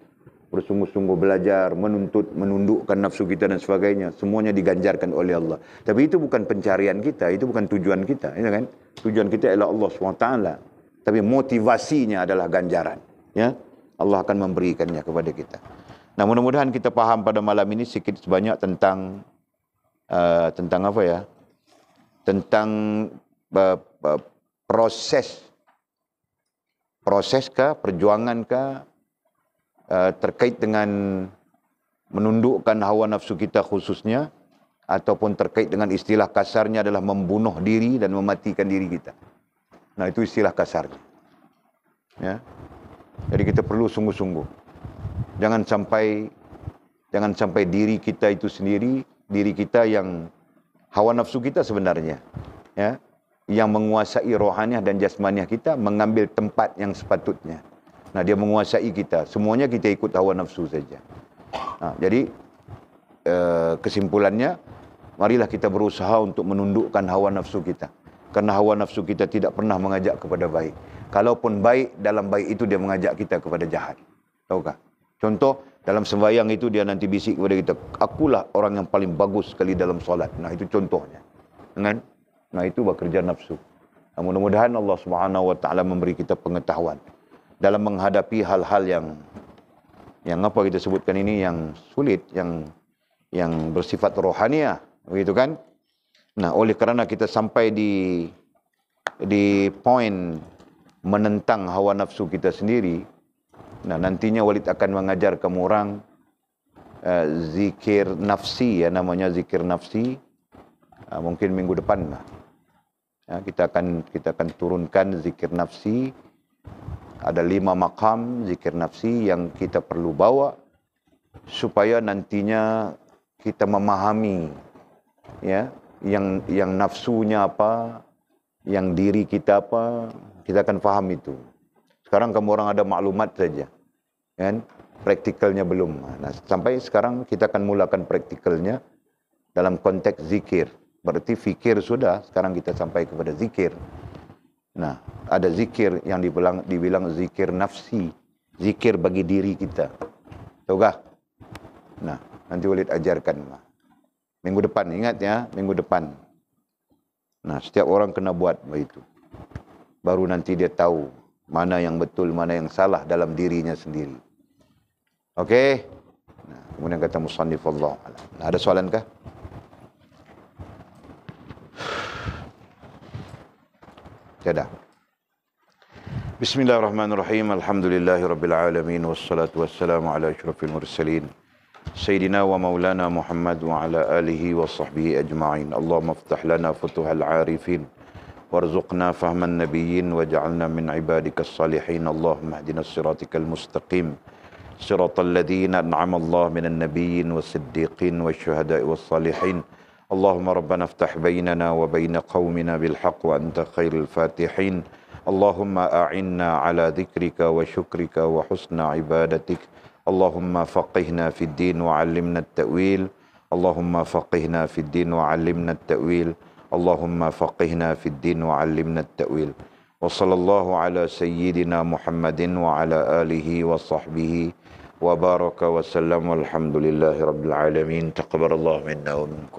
bersungguh-sungguh belajar, menuntut, menundukkan nafsu kita dan sebagainya. Semuanya diganjarkan oleh Allah. Tapi itu bukan pencarian kita, itu bukan tujuan kita. Ya kan? Tujuan kita ialah Allah SWT. Tapi motivasinya adalah ganjaran. Ya? Allah akan memberikannya kepada kita. Nah, mudah-mudahan kita faham pada malam ini sedikit sebanyak tentang uh, tentang apa ya? Tentang uh, uh, proses proseskah, perjuangankah uh, terkait dengan menundukkan hawa nafsu kita khususnya ataupun terkait dengan istilah kasarnya adalah membunuh diri dan mematikan diri kita. Nah, itu istilah kasarnya. Ya. Jadi kita perlu sungguh-sungguh jangan sampai jangan sampai diri kita itu sendiri diri kita yang hawa nafsu kita sebenarnya ya yang menguasai rohaniah dan jasmaniah kita mengambil tempat yang sepatutnya nah dia menguasai kita semuanya kita ikut hawa nafsu saja nah, jadi eh, kesimpulannya marilah kita berusaha untuk menundukkan hawa nafsu kita kerana hawa nafsu kita tidak pernah mengajak kepada baik kalaupun baik dalam baik itu dia mengajak kita kepada jahat tahukah Contoh dalam sembahyang itu dia nanti bisik kepada kita, akulah orang yang paling bagus sekali dalam solat. Nah itu contohnya. Dengan nah itu bekerja nafsu. Nah, mudah-mudahan Allah Subhanahu wa taala memberi kita pengetahuan dalam menghadapi hal-hal yang yang apa kita sebutkan ini yang sulit yang yang bersifat rohania begitu kan nah oleh kerana kita sampai di di poin menentang hawa nafsu kita sendiri Nah, nantinya Walid akan mengajar kamu orang uh, zikir nafsi ya namanya zikir nafsi. Uh, mungkin minggu depan lah. Ya, kita akan kita akan turunkan zikir nafsi. Ada lima makam zikir nafsi yang kita perlu bawa supaya nantinya kita memahami ya yang yang nafsunya apa, yang diri kita apa, kita akan faham itu. Sekarang kamu orang ada maklumat saja. Kan? Praktikalnya belum. Nah, sampai sekarang kita akan mulakan praktikalnya dalam konteks zikir. Berarti fikir sudah, sekarang kita sampai kepada zikir. Nah, ada zikir yang dibilang, dibilang zikir nafsi, zikir bagi diri kita. Tahukah? Nah, nanti boleh ajarkan. Minggu depan, ingat ya, minggu depan. Nah, setiap orang kena buat begitu. Baru nanti dia tahu mana yang betul, mana yang salah dalam dirinya sendiri. Okey? Nah, kemudian kata Musannif Allah. Nah, ada soalan kah? Tiada. Bismillahirrahmanirrahim. Alhamdulillahirrabbilalamin. Wassalatu wassalamu ala syurafil mursalin. Sayyidina wa maulana Muhammad wa ala alihi wa sahbihi ajma'in. Allahumma aftah lana futuhal arifin. وارزقنا فهم النبيين واجعلنا من عبادك الصالحين اللهم اهدنا صراطك المستقيم صراط الذين أنعم الله من النبيين والصديقين والشهداء والصالحين اللهم ربنا افتح بيننا وبين قومنا بالحق وأنت خير الفاتحين اللهم أعنا على ذكرك وشكرك وحسن عبادتك اللهم فقهنا في الدين وعلمنا التأويل اللهم فقهنا في الدين وعلمنا التأويل اللهم فقهنا في الدين وعلمنا التأويل وصلى الله على سيدنا محمد وعلى آله وصحبه وبارك وسلم والحمد لله رب العالمين تقبل الله منا ومنكم